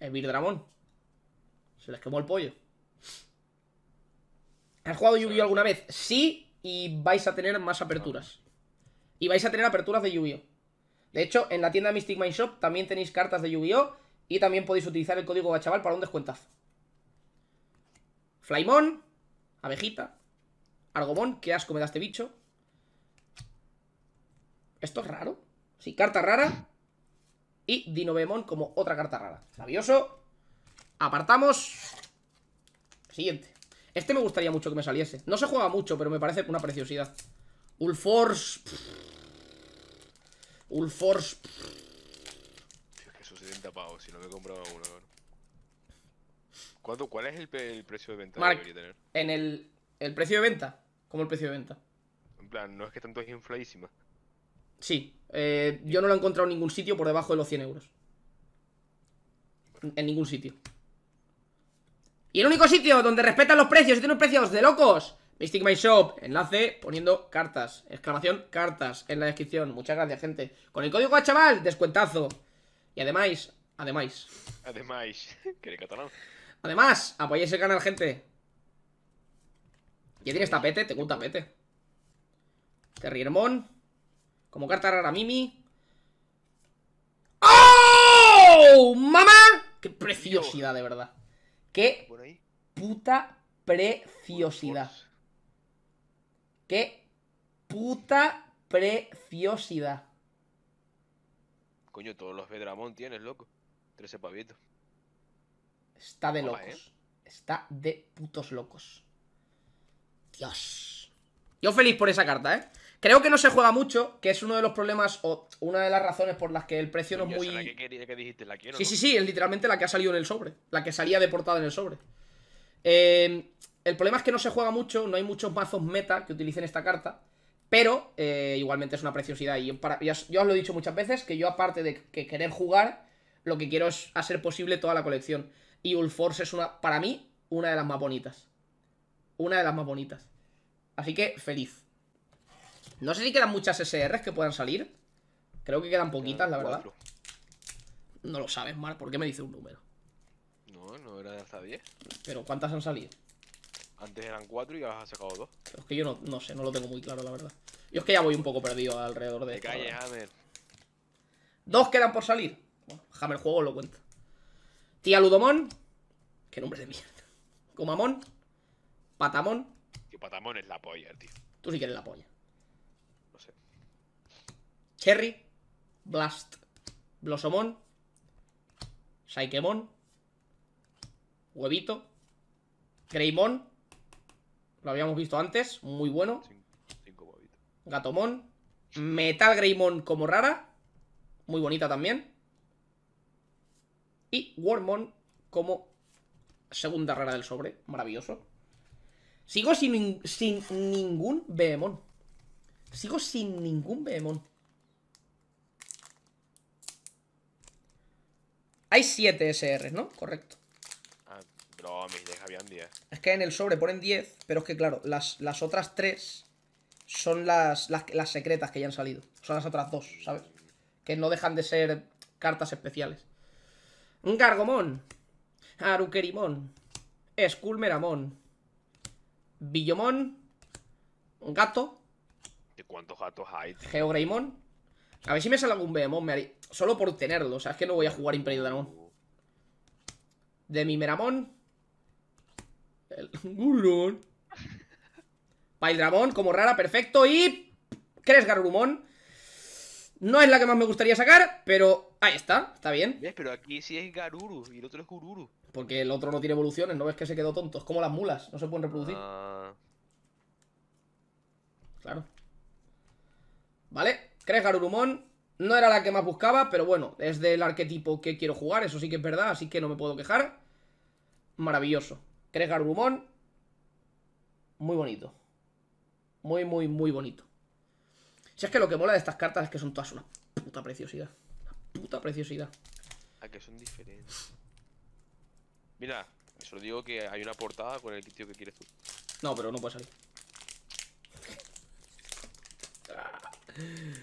A: El Se les quemó el pollo. ¿Has jugado Yu-Gi-Oh alguna vez? Sí, y vais a tener más aperturas. Ah. Y vais a tener aperturas de Yu-Gi-Oh. De hecho, en la tienda Mystic Mind Shop también tenéis cartas de Yu-Gi-Oh! Y también podéis utilizar el código Gachaval para un descuentazo. Flymon abejita, Argomón, qué asco me da este bicho. Esto es raro. Sí, carta rara. Y Dinovemon como otra carta rara. Sabioso Apartamos. Siguiente. Este me gustaría mucho que me saliese. No se juega mucho, pero me parece una preciosidad. Ulforce. Ulforce.
B: es que Si no me comprado uno, ¿Cuánto, ¿Cuál es el, precio de venta que debería tener?
A: En el, el precio de venta. ¿Cómo el precio de venta?
B: En plan, no es que tanto es infladísima.
A: Sí, eh, yo no lo he encontrado en ningún sitio por debajo de los 100 euros. En ningún sitio. Y el único sitio donde respetan los precios y tienen precios de locos. Mystic My Shop. Enlace poniendo cartas. Exclamación cartas en la descripción. Muchas gracias, gente. Con el código chaval, descuentazo. Y además, además. Además. <laughs> catalán. Además, apoyáis el canal, gente. ¿Ya tienes tapete? ¿Te un tapete. Terriermon como carta rara, Mimi. ¡Oh! ¡Mamá! ¡Qué preciosidad, de verdad! ¡Qué puta preciosidad! ¡Qué puta preciosidad!
B: Coño, todos los Bedramón tienes, loco. 13 pavitos.
A: Está de locos. ¿eh? Está de putos locos. Dios. Yo feliz por esa carta, ¿eh? Creo que no se juega mucho, que es uno de los problemas o una de las razones por las que el precio no es muy... sí, sí, sí, es literalmente la que ha salido en el sobre, la que salía de en el sobre. Em, el problema es que no se juega mucho, no hay muchos mazos meta que utilicen esta carta, pero eh, igualmente es una preciosidad. Y yo, os, lo he dicho muchas veces, que yo aparte de querer jugar, lo que quiero es hacer posible toda la colección. Y Ulforce es una, para mí, una de las más bonitas. Una de las más bonitas. Así que feliz. No sé si quedan muchas SRs que puedan salir. Creo que quedan poquitas, la verdad. No lo sabes, Mar. ¿Por qué me dice un número?
B: No, no era hasta 10.
A: ¿Pero cuántas han salido?
B: Antes eran 4 y ahora has sacado 2.
A: es que yo no, sé, no lo tengo muy claro, la verdad. Yo es que ya voy un poco perdido alrededor de... esto. Hammer. Dos quedan por salir. Bueno, Hammer Juego lo cuenta. Tía Ludomón. Qué nombre de mierda. Comamón. Patamón.
B: Tío, Patamón es la polla, tío. Tú sí quieres la polla.
A: Cherry, Blast, Blossomon, Saikemon, Huevito, Greymon, lo habíamos visto antes, muy bueno. Gatomon, Metal Greymon como rara, muy bonita también. Y Wormon como segunda rara del sobre, maravilloso. Sigo sin, ningún Beemon. Sigo sin ningún Beemon. Hay 7 SR, ¿no? Correcto.
B: Ah, no, mis habían 10.
A: Es que en el sobre ponen 10, pero es que claro, las, las otras 3 son las, las, secretas que ya han salido. Son las otras 2, ¿sabes? Que no dejan de ser cartas especiales. Gargomón. Aruquerimón. Esculmeramón. un Gato.
B: ¿De cuántos gatos hay?
A: Geograimón. A ver si me sale algún Behemoth, me Solo por tenerlo, o sea, es que no voy a jugar Imperio Dragón. De mi Meramón. El <laughs> Gurumon Ramón como rara, perfecto. Y... ¿Crees Garurumón? No es la que más me gustaría sacar, pero ahí está, está bien.
B: Pero aquí sí es Garuru y el otro es Gururu.
A: Porque el otro no tiene evoluciones, ¿no ves que se quedó tonto? Es como las mulas, no se pueden reproducir. Ah. Claro. Vale, Craig rumón no era la que más buscaba, pero bueno, es del arquetipo que quiero jugar, eso sí que es verdad, así que no me puedo quejar. Maravilloso. Craig rumón, muy bonito. Muy, muy, muy bonito. Si es que lo que mola de estas cartas es que son todas una puta preciosidad. Una puta preciosidad.
B: A ah, que son diferentes. Mira, solo digo que hay una portada con el tío que quieres tú. No, pero no puede salir.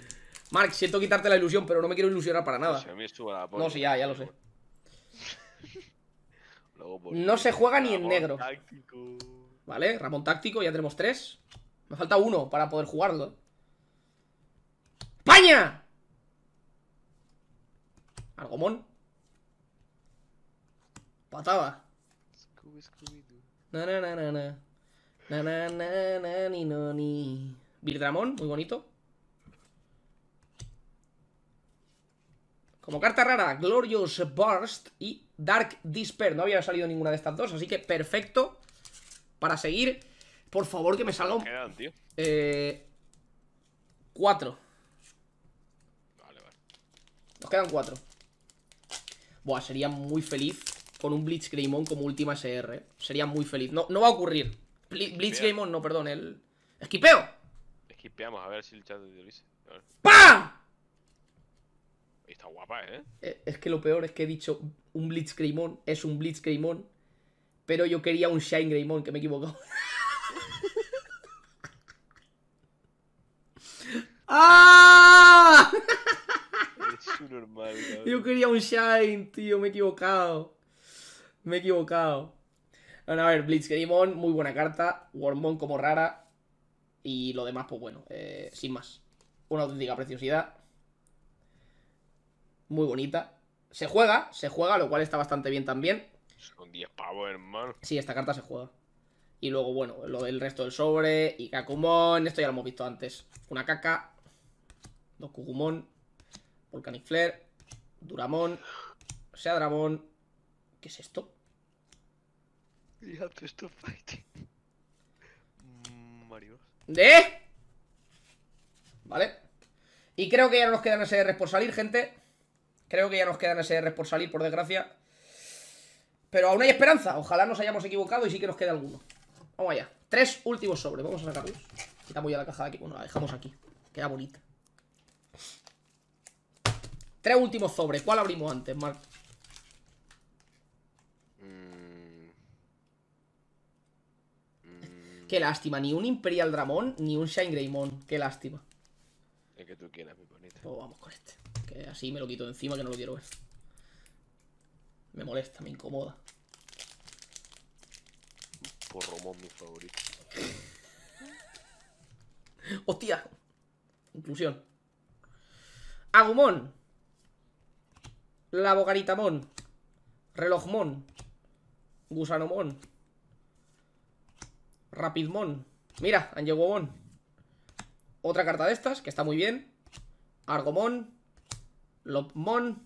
A: <laughs> Mark, siento quitarte la ilusión, pero no me quiero ilusionar para nada. No, sí, ya, ya lo sé. <laughs> No se juega ni en negro. Vale, Ramón táctico, ya tenemos tres. Me falta uno para poder jugarlo. ¡España! Algomón Patada. Na na ni no ni. muy bonito. Como carta rara, Glorious Burst y Dark Disper. No había salido ninguna de estas dos, así que perfecto para seguir. Por favor, que me salga un... Quedan, eh, Cuatro. Vale, vale. Nos quedan cuatro. Buah, sería muy feliz con un Blitz Greymon como última SR. Eh. Sería muy feliz. No, no va a ocurrir. Blitz Greymon, no, perdón, el... ¡Esquipeo!
B: Esquipeamos, a ver si el chat lo dice. ¡Pam! está guapa, ¿eh?
A: ¿eh? Es que lo peor es que he dicho un Blitz Greymon, es un Blitz Greymon, pero yo quería un Shine Greymon, que me he equivocado. <laughs> ¡Ah! Yo quería un Shine, tío, me he equivocado. Me he equivocado. Bueno, a ver, Blitz Greymon, muy buena carta. Wormon como rara. Y lo demás, pues bueno, eh, sin más. Una auténtica preciosidad muy bonita. Se juega, se juega, lo cual está bastante bien también.
B: Son 10 pavos, hermano.
A: Sí, esta carta se juega. Y luego, bueno, lo del resto del sobre y Kakumon, esto ya lo hemos visto antes. Una caca, dos Kugumon, Volcanic Flare, Duramon, Seadramon. ¿Qué es esto? to
B: mm, Mario.
A: ¿De? Vale. Y creo que ya nos quedan SRs por salir, gente. Creo que ya nos quedan ese por salir, por desgracia. Pero aún hay esperanza. Ojalá nos hayamos equivocado y sí que nos quede alguno. Vamos allá. Tres últimos sobres. Vamos a sacarlos. Quitamos ya la caja de aquí. Bueno, la dejamos aquí. Queda bonita. Tres últimos sobres. ¿Cuál abrimos antes, Mark? Mm. Qué lástima, ni un Imperial Dramón, ni un Shine Greymon. Qué lástima.
B: El que tú quieras, mi bonito. Pues vamos con este. Que así
A: me lo quito encima que no lo quiero ver. Me molesta, me incomoda.
B: Porromón mi favorito. <laughs>
A: ¡Hostia! Inclusión. Agumón. La Bogaritamón. Relojmón. Gusanomón. Rapidmon. Mira, Angeguomón. Otra carta de estas, que está muy bien. Argomón. Lopmon.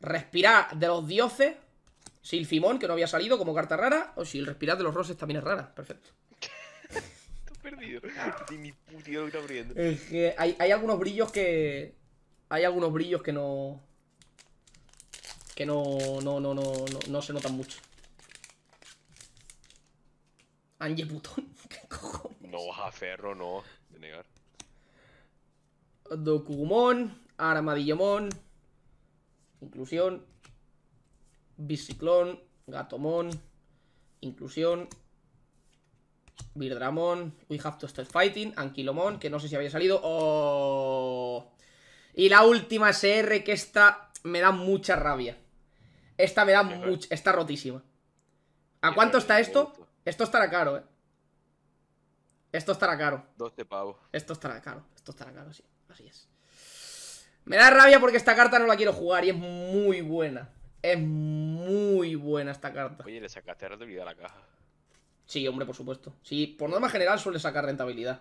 A: Respirar de los dioses. Silfimon que no había salido como carta rara. O si el respirar de los roses también es rara. Perfecto.
B: perdido. y lo que está abriendo. Es
A: que hay, algunos brillos que. Hay algunos brillos que no. Que no, no, no, no, no, se notan mucho. Angie Putón. <laughs> ¿Qué
B: cojones? No, a Ferro no. De negar.
A: Documon. Armadillomón, inclusión, Biciclón, Gatomón, inclusión, Birdramon We Have to start Fighting, Anquilomón, que no sé si había salido. Oh. Y la última SR, que esta me da mucha rabia. Esta me da mucha. Está rotísima. ¿A cuánto está esto? Esto estará caro, eh. Esto estará caro. 12 pavos. Esto estará caro. Esto estará caro, sí. Así es. Me da rabia porque esta carta no la quiero jugar y es muy buena. Es muy buena esta carta. Oye, le sacaste rentabilidad a la caja. Sí, hombre, por supuesto. Sí, por norma general suele sacar rentabilidad.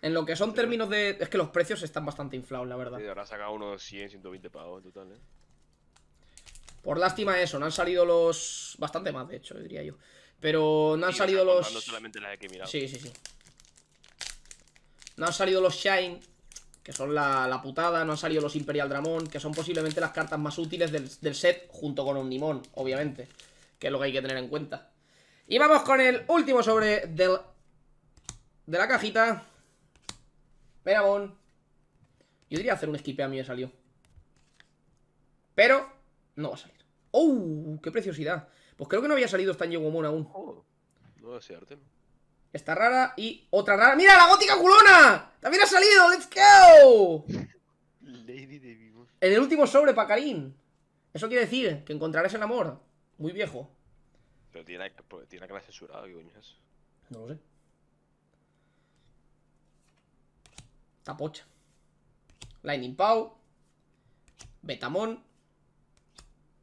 A: En lo que son términos de... Es que los precios están bastante inflados, la verdad. Sí,
B: ahora sacado unos 100, 120 pavos en total, ¿eh?
A: Por lástima eso, no han salido los... Bastante más, de hecho, diría yo. Pero no han salido los...
B: solamente las que he mirado. Sí, sí, sí.
A: No han salido los Shine que son la, putada, no han salido los Imperial Dramón, que son posiblemente las cartas más útiles del, set, junto con Omnimon, obviamente, que es lo que hay que tener en cuenta. Y vamos con el último sobre del, de la cajita. Veramon. Yo diría hacer un skip a mí me salió. Pero no va a salir. ¡Oh! ¡Qué preciosidad! Pues creo que no había salido Stan Yegomon aún.
B: Oh, no va a ser
A: esta rara y otra rara. ¡Mira, la gótica culona! ¡También ha salido! ¡Let's go! Lady de En el último sobre pacarín Eso quiere decir que encontrarás el amor. Muy viejo.
B: Pero tiene, que haber censurado, ¿qué coño es?
A: No lo sé. Tapocha. Lightning Pau. Betamon.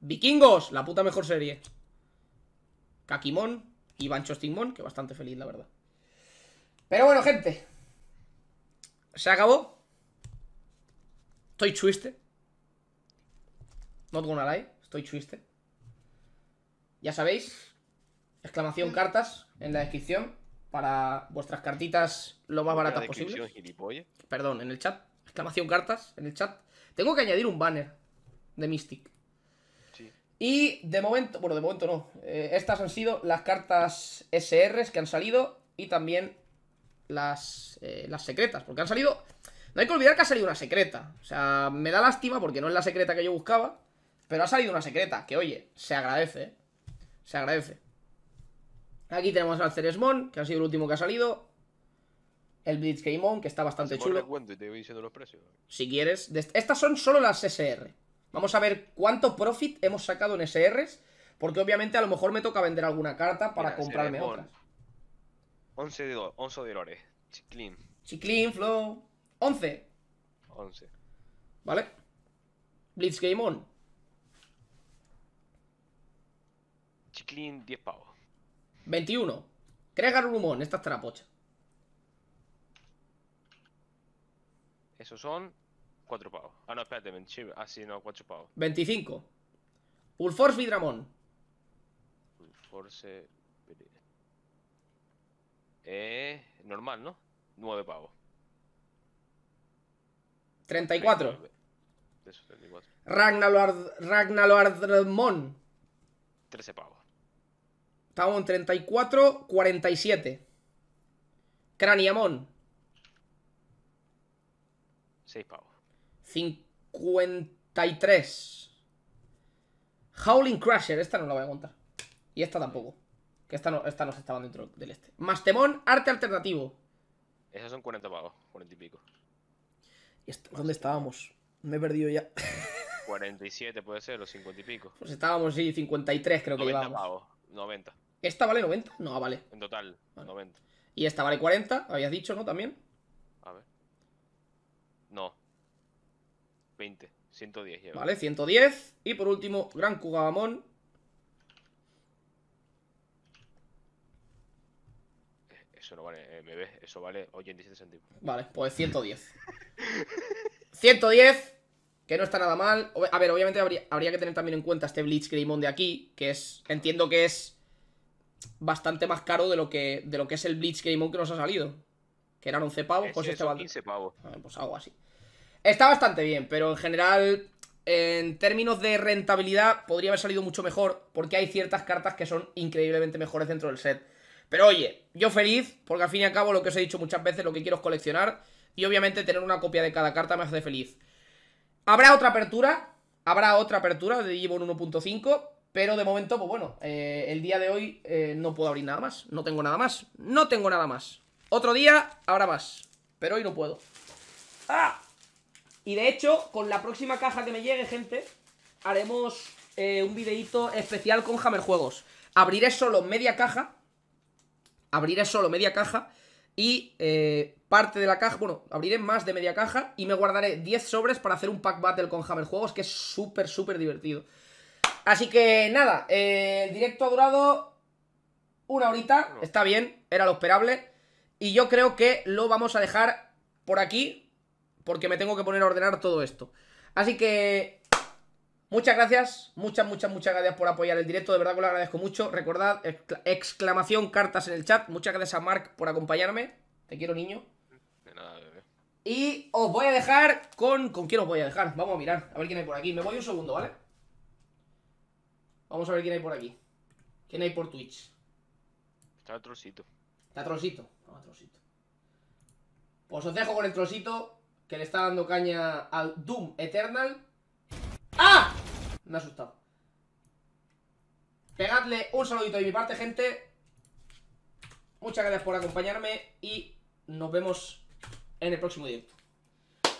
A: Vikingos, la puta mejor serie. Kakimon y Bancho Stingmon que bastante feliz, la verdad. Pero bueno, gente. Se acabó. Estoy No Not gonna lie. Estoy chiste. Ya sabéis. Exclamación mm. cartas en la descripción. Para vuestras cartitas lo más baratas posible. Perdón, en el chat. Exclamación cartas en el chat. Tengo que añadir un banner de Mystic. Y de momento, bueno, de momento no. Eh, estas han sido las cartas SRs que han salido y también eh, las, secretas. Porque han salido... No hay que olvidar que ha salido una secreta. O sea, me da lástima porque no es la secreta que yo buscaba. Pero ha salido una secreta, que oye, se agradece, Se agradece. Aquí tenemos al Ceresmon, que ha sido el último que ha salido. El Blitzkeimon, que está bastante chulo.
B: Si quieres.
A: Estas son solo las SR. Vamos a ver cuánto profit hemos sacado en SRs. Porque obviamente a lo mejor me toca vender alguna carta para comprarme otras.
B: 11 de, do, 11 de Lore. Chiclin.
A: Chiclin, Flow. 11. 11. Vale. Blitz Game On.
B: Chiclin, 10 pavos.
A: 21. un Rumón, esta estará pocha.
B: Esos son 4 pavos. Ah, no, espérate, Ah, sí, no, 4 pavos. 25.
A: Pulforce Vidramón.
B: Pulforce eh, normal, ¿no? 9 pavos.
A: 34. Eso, Ragnalordmon. 13 pavos. Estamos en 34, 47. Craniamon. 6 pavos. 53. Howling Crusher esta no la voy a contar. Y esta tampoco. Estas esta no, estaban dentro del este. Mastemón, arte alternativo.
B: Esas son 40 pavos, 40 y pico.
A: ¿Dónde estábamos? Me he perdido ya.
B: 47 <laughs> puede ser, los 50 y pico. Pues estábamos, sí, 53 creo que 90 Pavos, 90.
A: ¿Esta vale 90?
B: No, ah, vale. En total, 90.
A: Y esta vale 40, habías dicho, ¿no? También.
B: A ver. No. 20, 110 lleva. Vale, 110.
A: Y por último, Gran Cugamón,
B: Eso no vale, eh, me ves, eso vale 87 en Vale, pues
A: 110. 110, <laughs> que no está nada mal. A ver, obviamente habría, habría que tener también en cuenta este Bleach Greymon de aquí, que es, entiendo que es bastante más caro de lo que, de lo que es el Bleach Greymon que nos ha salido. Que eran 11 pavos, pues este ah, pues algo así. Está bastante bien, pero en general, en términos de rentabilidad, podría haber salido mucho mejor, porque hay ciertas cartas que son increíblemente mejores dentro del set. Pero oye, yo feliz, porque al fin y al cabo lo que os he dicho muchas veces, lo que quiero es coleccionar. Y obviamente tener una copia de cada carta me hace feliz. Habrá otra apertura, habrá otra apertura de Digimon 1.5. Pero de momento, pues bueno, eh, el día de hoy eh, no puedo abrir nada más. No tengo nada más. No tengo nada más. Otro día habrá más. Pero hoy no puedo. ¡Ah! Y de hecho, con la próxima caja que me llegue, gente, haremos eh, un videíto especial con Hammer Juegos. Abriré solo media caja abriré solo media caja y eh, parte de la caja, bueno, abriré más de media caja y me guardaré 10 sobres para hacer un pack battle con Hammer Juegos, que es súper, súper divertido. Así que nada, eh, el directo ha durado una horita, está bien, era lo esperable. Y yo creo que lo vamos a dejar por aquí, porque me tengo que poner a ordenar todo esto. Así que Muchas gracias, muchas, muchas, muchas gracias por apoyar el directo, de verdad que lo agradezco mucho. Recordad, exclamación, cartas en el chat. Muchas gracias a Mark por acompañarme. Te quiero, niño. De nada, bebé. Y os voy a dejar con... ¿Con quién os voy a dejar? Vamos a mirar, a ver quién hay por aquí. Me voy un segundo, ¿vale? Vamos a ver quién hay por aquí. ¿Quién hay por Twitch?
B: Está trocito.
A: Está el trocito. No, trocito. Pues os dejo con el trocito que le está dando caña al Doom Eternal me ha asustado. Pegadle un saludito de mi parte, gente. Muchas gracias por acompañarme y nos vemos en el próximo directo.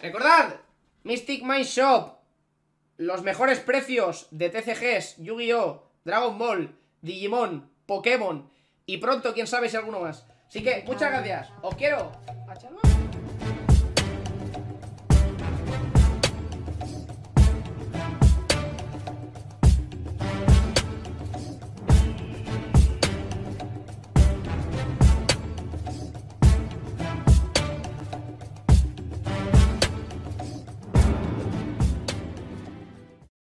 A: Recordad, Mystic Mind Shop, los mejores precios de TCGs, Yu-Gi-Oh, Dragon Ball, Digimon, Pokémon y pronto, quién sabe si alguno más. Así que muchas gracias, os quiero.